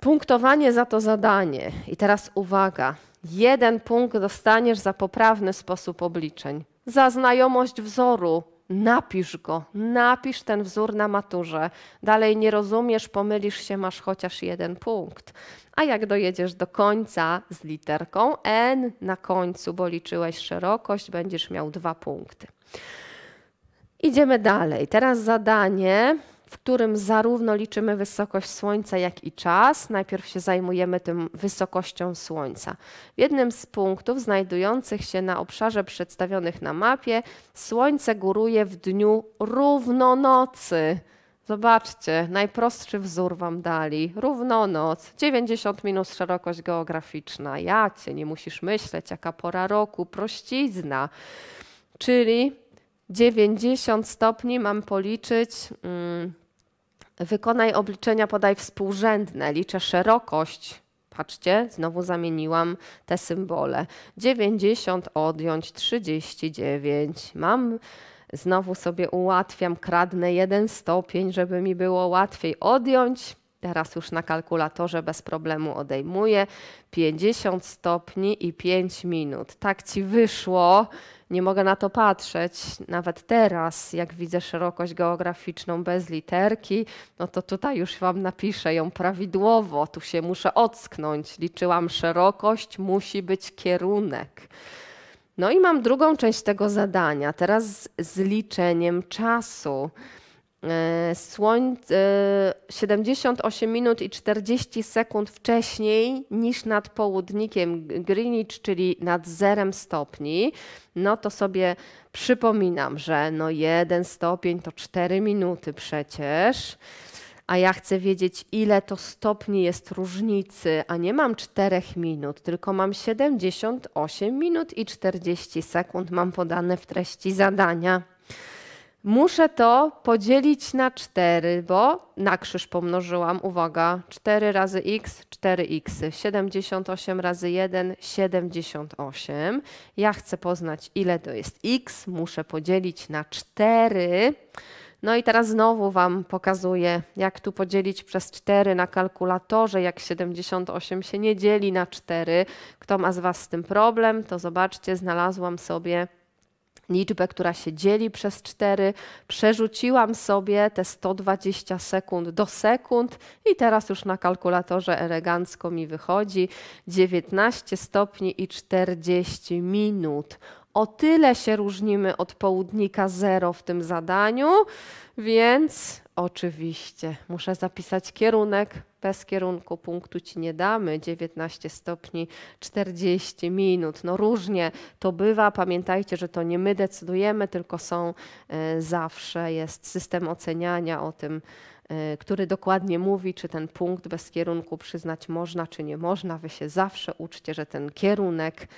Punktowanie za to zadanie. I teraz uwaga, jeden punkt dostaniesz za poprawny sposób obliczeń. Za znajomość wzoru Napisz go, napisz ten wzór na maturze. Dalej nie rozumiesz, pomylisz się, masz chociaż jeden punkt. A jak dojedziesz do końca z literką N na końcu, bo liczyłeś szerokość, będziesz miał dwa punkty. Idziemy dalej. Teraz zadanie w którym zarówno liczymy wysokość Słońca, jak i czas. Najpierw się zajmujemy tym wysokością Słońca. W jednym z punktów znajdujących się na obszarze przedstawionych na mapie, Słońce góruje w dniu równonocy. Zobaczcie, najprostszy wzór wam dali. Równonoc, 90 minus szerokość geograficzna. Ja cię nie musisz myśleć, jaka pora roku, prościzna. Czyli 90 stopni mam policzyć. Hmm, Wykonaj obliczenia, podaj współrzędne, liczę szerokość. Patrzcie, znowu zamieniłam te symbole. 90 odjąć 39. Mam znowu sobie ułatwiam, kradnę jeden stopień, żeby mi było łatwiej odjąć. Teraz już na kalkulatorze bez problemu odejmuję 50 stopni i 5 minut. Tak ci wyszło. Nie mogę na to patrzeć, nawet teraz, jak widzę szerokość geograficzną bez literki, no to tutaj już Wam napiszę ją prawidłowo, tu się muszę ocknąć. Liczyłam szerokość, musi być kierunek. No i mam drugą część tego zadania, teraz z liczeniem czasu. E, Słońce 78 minut i 40 sekund wcześniej niż nad południkiem Greenwich, czyli nad zerem stopni, no to sobie przypominam, że no jeden stopień to 4 minuty przecież a ja chcę wiedzieć, ile to stopni jest różnicy, a nie mam 4 minut, tylko mam 78 minut i 40 sekund, mam podane w treści zadania. Muszę to podzielić na 4, bo na krzyż pomnożyłam, uwaga, 4 razy x, 4x, 78 razy 1, 78. Ja chcę poznać, ile to jest x, muszę podzielić na 4. No i teraz znowu Wam pokazuję, jak tu podzielić przez 4 na kalkulatorze, jak 78 się nie dzieli na 4. Kto ma z Was z tym problem, to zobaczcie, znalazłam sobie liczbę, która się dzieli przez 4. Przerzuciłam sobie te 120 sekund do sekund i teraz już na kalkulatorze elegancko mi wychodzi 19 stopni i 40 minut. O tyle się różnimy od południka 0 w tym zadaniu, więc Oczywiście, muszę zapisać kierunek. Bez kierunku punktu ci nie damy. 19 stopni, 40 minut. No różnie to bywa. Pamiętajcie, że to nie my decydujemy, tylko są e, zawsze jest system oceniania o tym, e, który dokładnie mówi, czy ten punkt bez kierunku przyznać można, czy nie można. Wy się zawsze uczcie, że ten kierunek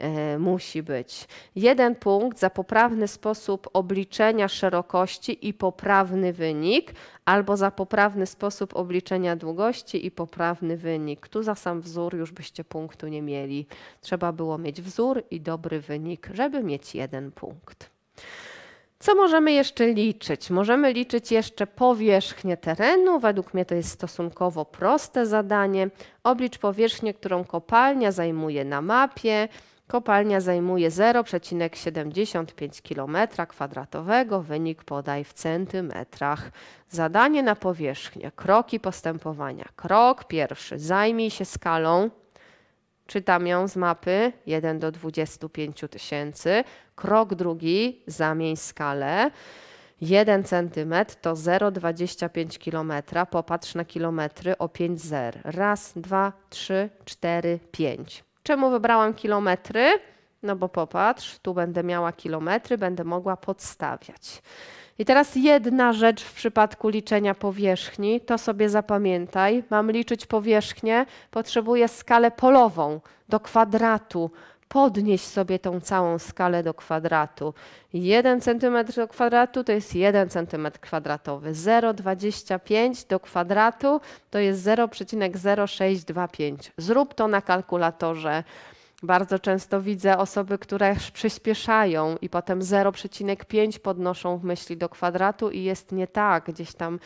E, musi być. Jeden punkt za poprawny sposób obliczenia szerokości i poprawny wynik, albo za poprawny sposób obliczenia długości i poprawny wynik. Tu za sam wzór już byście punktu nie mieli. Trzeba było mieć wzór i dobry wynik, żeby mieć jeden punkt. Co możemy jeszcze liczyć? Możemy liczyć jeszcze powierzchnię terenu. Według mnie to jest stosunkowo proste zadanie. Oblicz powierzchnię, którą kopalnia zajmuje na mapie. Kopalnia zajmuje 0,75 km2. Wynik podaj w centymetrach. Zadanie na powierzchnię. Kroki postępowania. Krok pierwszy. Zajmij się skalą. Czytam ją z mapy 1 do 25 tysięcy. Krok drugi. Zamień skalę. 1 cm to 0,25 km. Popatrz na kilometry o 5 zer. Raz, dwa, trzy, cztery, pięć. Czemu wybrałam kilometry? No bo popatrz, tu będę miała kilometry, będę mogła podstawiać. I teraz jedna rzecz w przypadku liczenia powierzchni, to sobie zapamiętaj. Mam liczyć powierzchnię, potrzebuję skalę polową do kwadratu podnieś sobie tą całą skalę do kwadratu. 1 cm do kwadratu to jest 1 cm kwadratowy. 0,25 do kwadratu to jest 0,0625. Zrób to na kalkulatorze. Bardzo często widzę osoby, które przyspieszają i potem 0,5 podnoszą w myśli do kwadratu i jest nie tak, gdzieś tam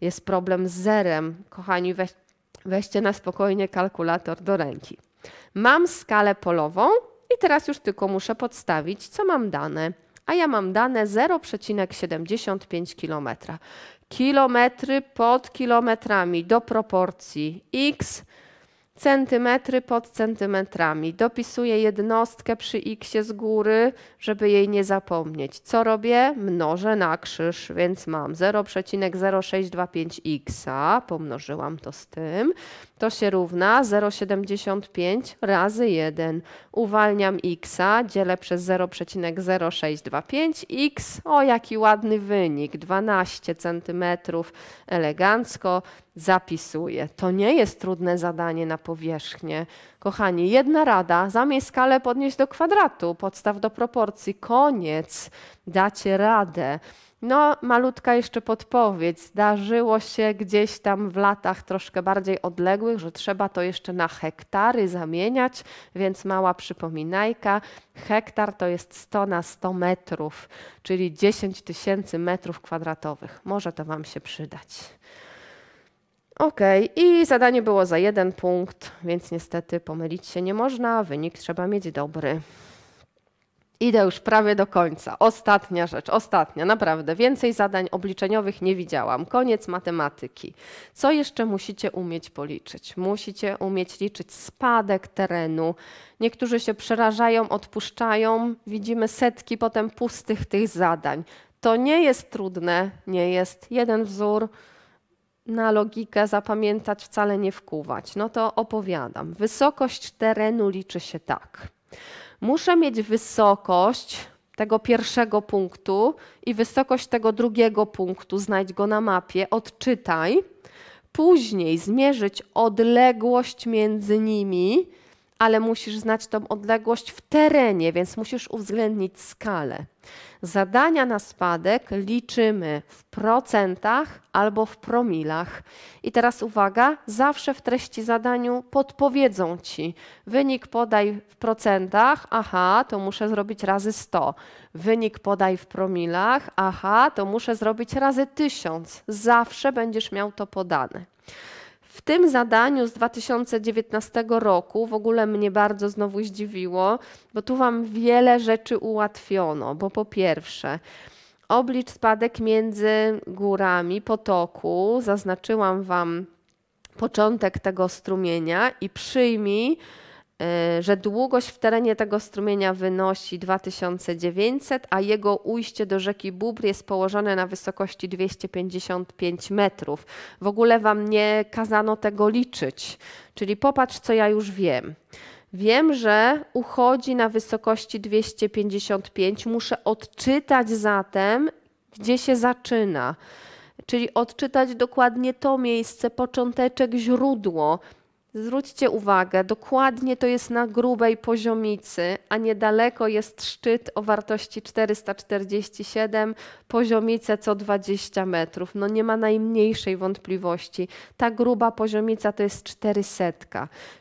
jest problem z zerem. Kochani, weź, weźcie na spokojnie kalkulator do ręki. Mam skalę polową i teraz już tylko muszę podstawić, co mam dane. A ja mam dane 0,75 km. Kilometry pod kilometrami do proporcji x centymetry pod centymetrami. Dopisuję jednostkę przy x z góry, żeby jej nie zapomnieć. Co robię? Mnożę na krzyż, więc mam 0,0625x, pomnożyłam to z tym to się równa 0,75 razy 1. Uwalniam x, dzielę przez 0,0625 x. O, jaki ładny wynik, 12 cm, elegancko zapisuję. To nie jest trudne zadanie na powierzchnię. Kochani, jedna rada, zamiast skalę podnieść do kwadratu, podstaw do proporcji, koniec, dacie radę. No, malutka jeszcze podpowiedź. Zdarzyło się gdzieś tam w latach troszkę bardziej odległych, że trzeba to jeszcze na hektary zamieniać, więc mała przypominajka. Hektar to jest 100 na 100 metrów, czyli 10 tysięcy metrów kwadratowych. Może to Wam się przydać. Ok, i zadanie było za jeden punkt, więc niestety pomylić się nie można, wynik trzeba mieć dobry. Idę już prawie do końca. Ostatnia rzecz, ostatnia, naprawdę. Więcej zadań obliczeniowych nie widziałam. Koniec matematyki. Co jeszcze musicie umieć policzyć? Musicie umieć liczyć spadek terenu. Niektórzy się przerażają, odpuszczają. Widzimy setki potem pustych tych zadań. To nie jest trudne, nie jest jeden wzór na logikę zapamiętać, wcale nie wkuwać. No to opowiadam. Wysokość terenu liczy się tak. Muszę mieć wysokość tego pierwszego punktu i wysokość tego drugiego punktu. Znajdź go na mapie, odczytaj. Później zmierzyć odległość między nimi ale musisz znać tą odległość w terenie, więc musisz uwzględnić skalę. Zadania na spadek liczymy w procentach albo w promilach. I teraz uwaga, zawsze w treści zadaniu podpowiedzą ci. Wynik podaj w procentach, aha, to muszę zrobić razy 100. Wynik podaj w promilach, aha, to muszę zrobić razy 1000. Zawsze będziesz miał to podane. W tym zadaniu z 2019 roku w ogóle mnie bardzo znowu zdziwiło, bo tu Wam wiele rzeczy ułatwiono, bo po pierwsze, oblicz spadek między górami potoku, zaznaczyłam Wam początek tego strumienia i przyjmij Y, że długość w terenie tego strumienia wynosi 2900, a jego ujście do rzeki Bóbr jest położone na wysokości 255 metrów. W ogóle wam nie kazano tego liczyć, czyli popatrz, co ja już wiem. Wiem, że uchodzi na wysokości 255, muszę odczytać zatem, gdzie się zaczyna. Czyli odczytać dokładnie to miejsce, począteczek, źródło, Zwróćcie uwagę, dokładnie to jest na grubej poziomicy, a niedaleko jest szczyt o wartości 447, poziomice co 20 metrów. No nie ma najmniejszej wątpliwości. Ta gruba poziomica to jest 400.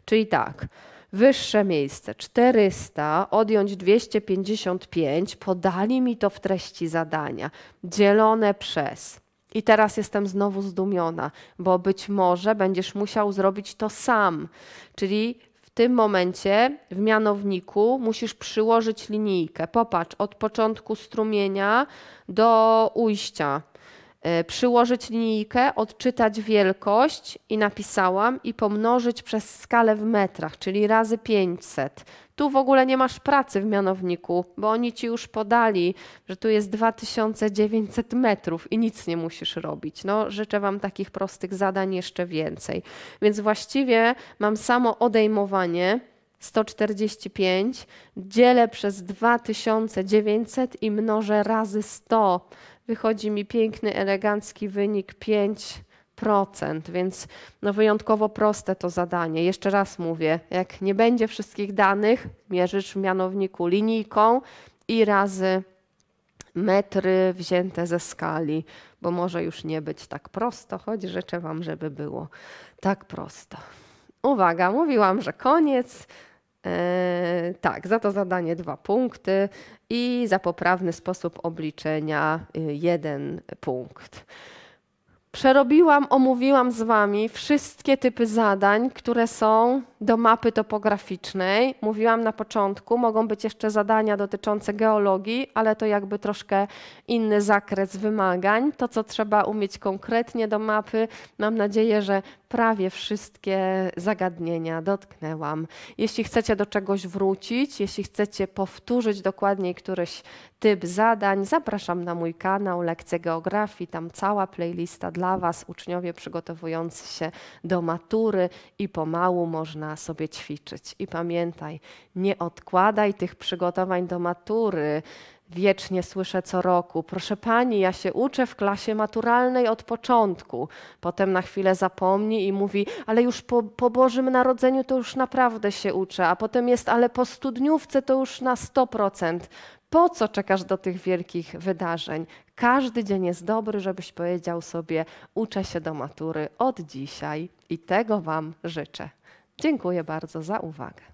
Czyli tak, wyższe miejsce 400, odjąć 255, podali mi to w treści zadania, dzielone przez i teraz jestem znowu zdumiona, bo być może będziesz musiał zrobić to sam. Czyli w tym momencie w mianowniku musisz przyłożyć linijkę. Popatrz, od początku strumienia do ujścia. Y, przyłożyć linijkę, odczytać wielkość i napisałam i pomnożyć przez skalę w metrach, czyli razy 500 tu w ogóle nie masz pracy w mianowniku, bo oni ci już podali, że tu jest 2900 metrów i nic nie musisz robić. No, życzę Wam takich prostych zadań jeszcze więcej. Więc właściwie mam samo odejmowanie 145, dzielę przez 2900 i mnożę razy 100. Wychodzi mi piękny, elegancki wynik 5 100%, więc no wyjątkowo proste to zadanie. Jeszcze raz mówię, jak nie będzie wszystkich danych, mierzysz w mianowniku linijką i razy metry wzięte ze skali, bo może już nie być tak prosto, choć życzę Wam, żeby było tak prosto. Uwaga, mówiłam, że koniec. Yy, tak, za to zadanie dwa punkty i za poprawny sposób obliczenia yy, jeden punkt. Przerobiłam, omówiłam z Wami wszystkie typy zadań, które są do mapy topograficznej. Mówiłam na początku, mogą być jeszcze zadania dotyczące geologii, ale to jakby troszkę inny zakres wymagań. To, co trzeba umieć konkretnie do mapy, mam nadzieję, że prawie wszystkie zagadnienia dotknęłam. Jeśli chcecie do czegoś wrócić, jeśli chcecie powtórzyć dokładniej któryś typ zadań, zapraszam na mój kanał Lekcje Geografii. Tam cała playlista dla Was, uczniowie przygotowujący się do matury i pomału można sobie ćwiczyć. I pamiętaj, nie odkładaj tych przygotowań do matury. Wiecznie słyszę co roku, proszę pani, ja się uczę w klasie maturalnej od początku. Potem na chwilę zapomni i mówi, ale już po, po Bożym Narodzeniu to już naprawdę się uczę, a potem jest, ale po studniówce to już na 100%. Po co czekasz do tych wielkich wydarzeń? Każdy dzień jest dobry, żebyś powiedział sobie: Uczę się do matury od dzisiaj i tego Wam życzę. Dziękuję bardzo za uwagę.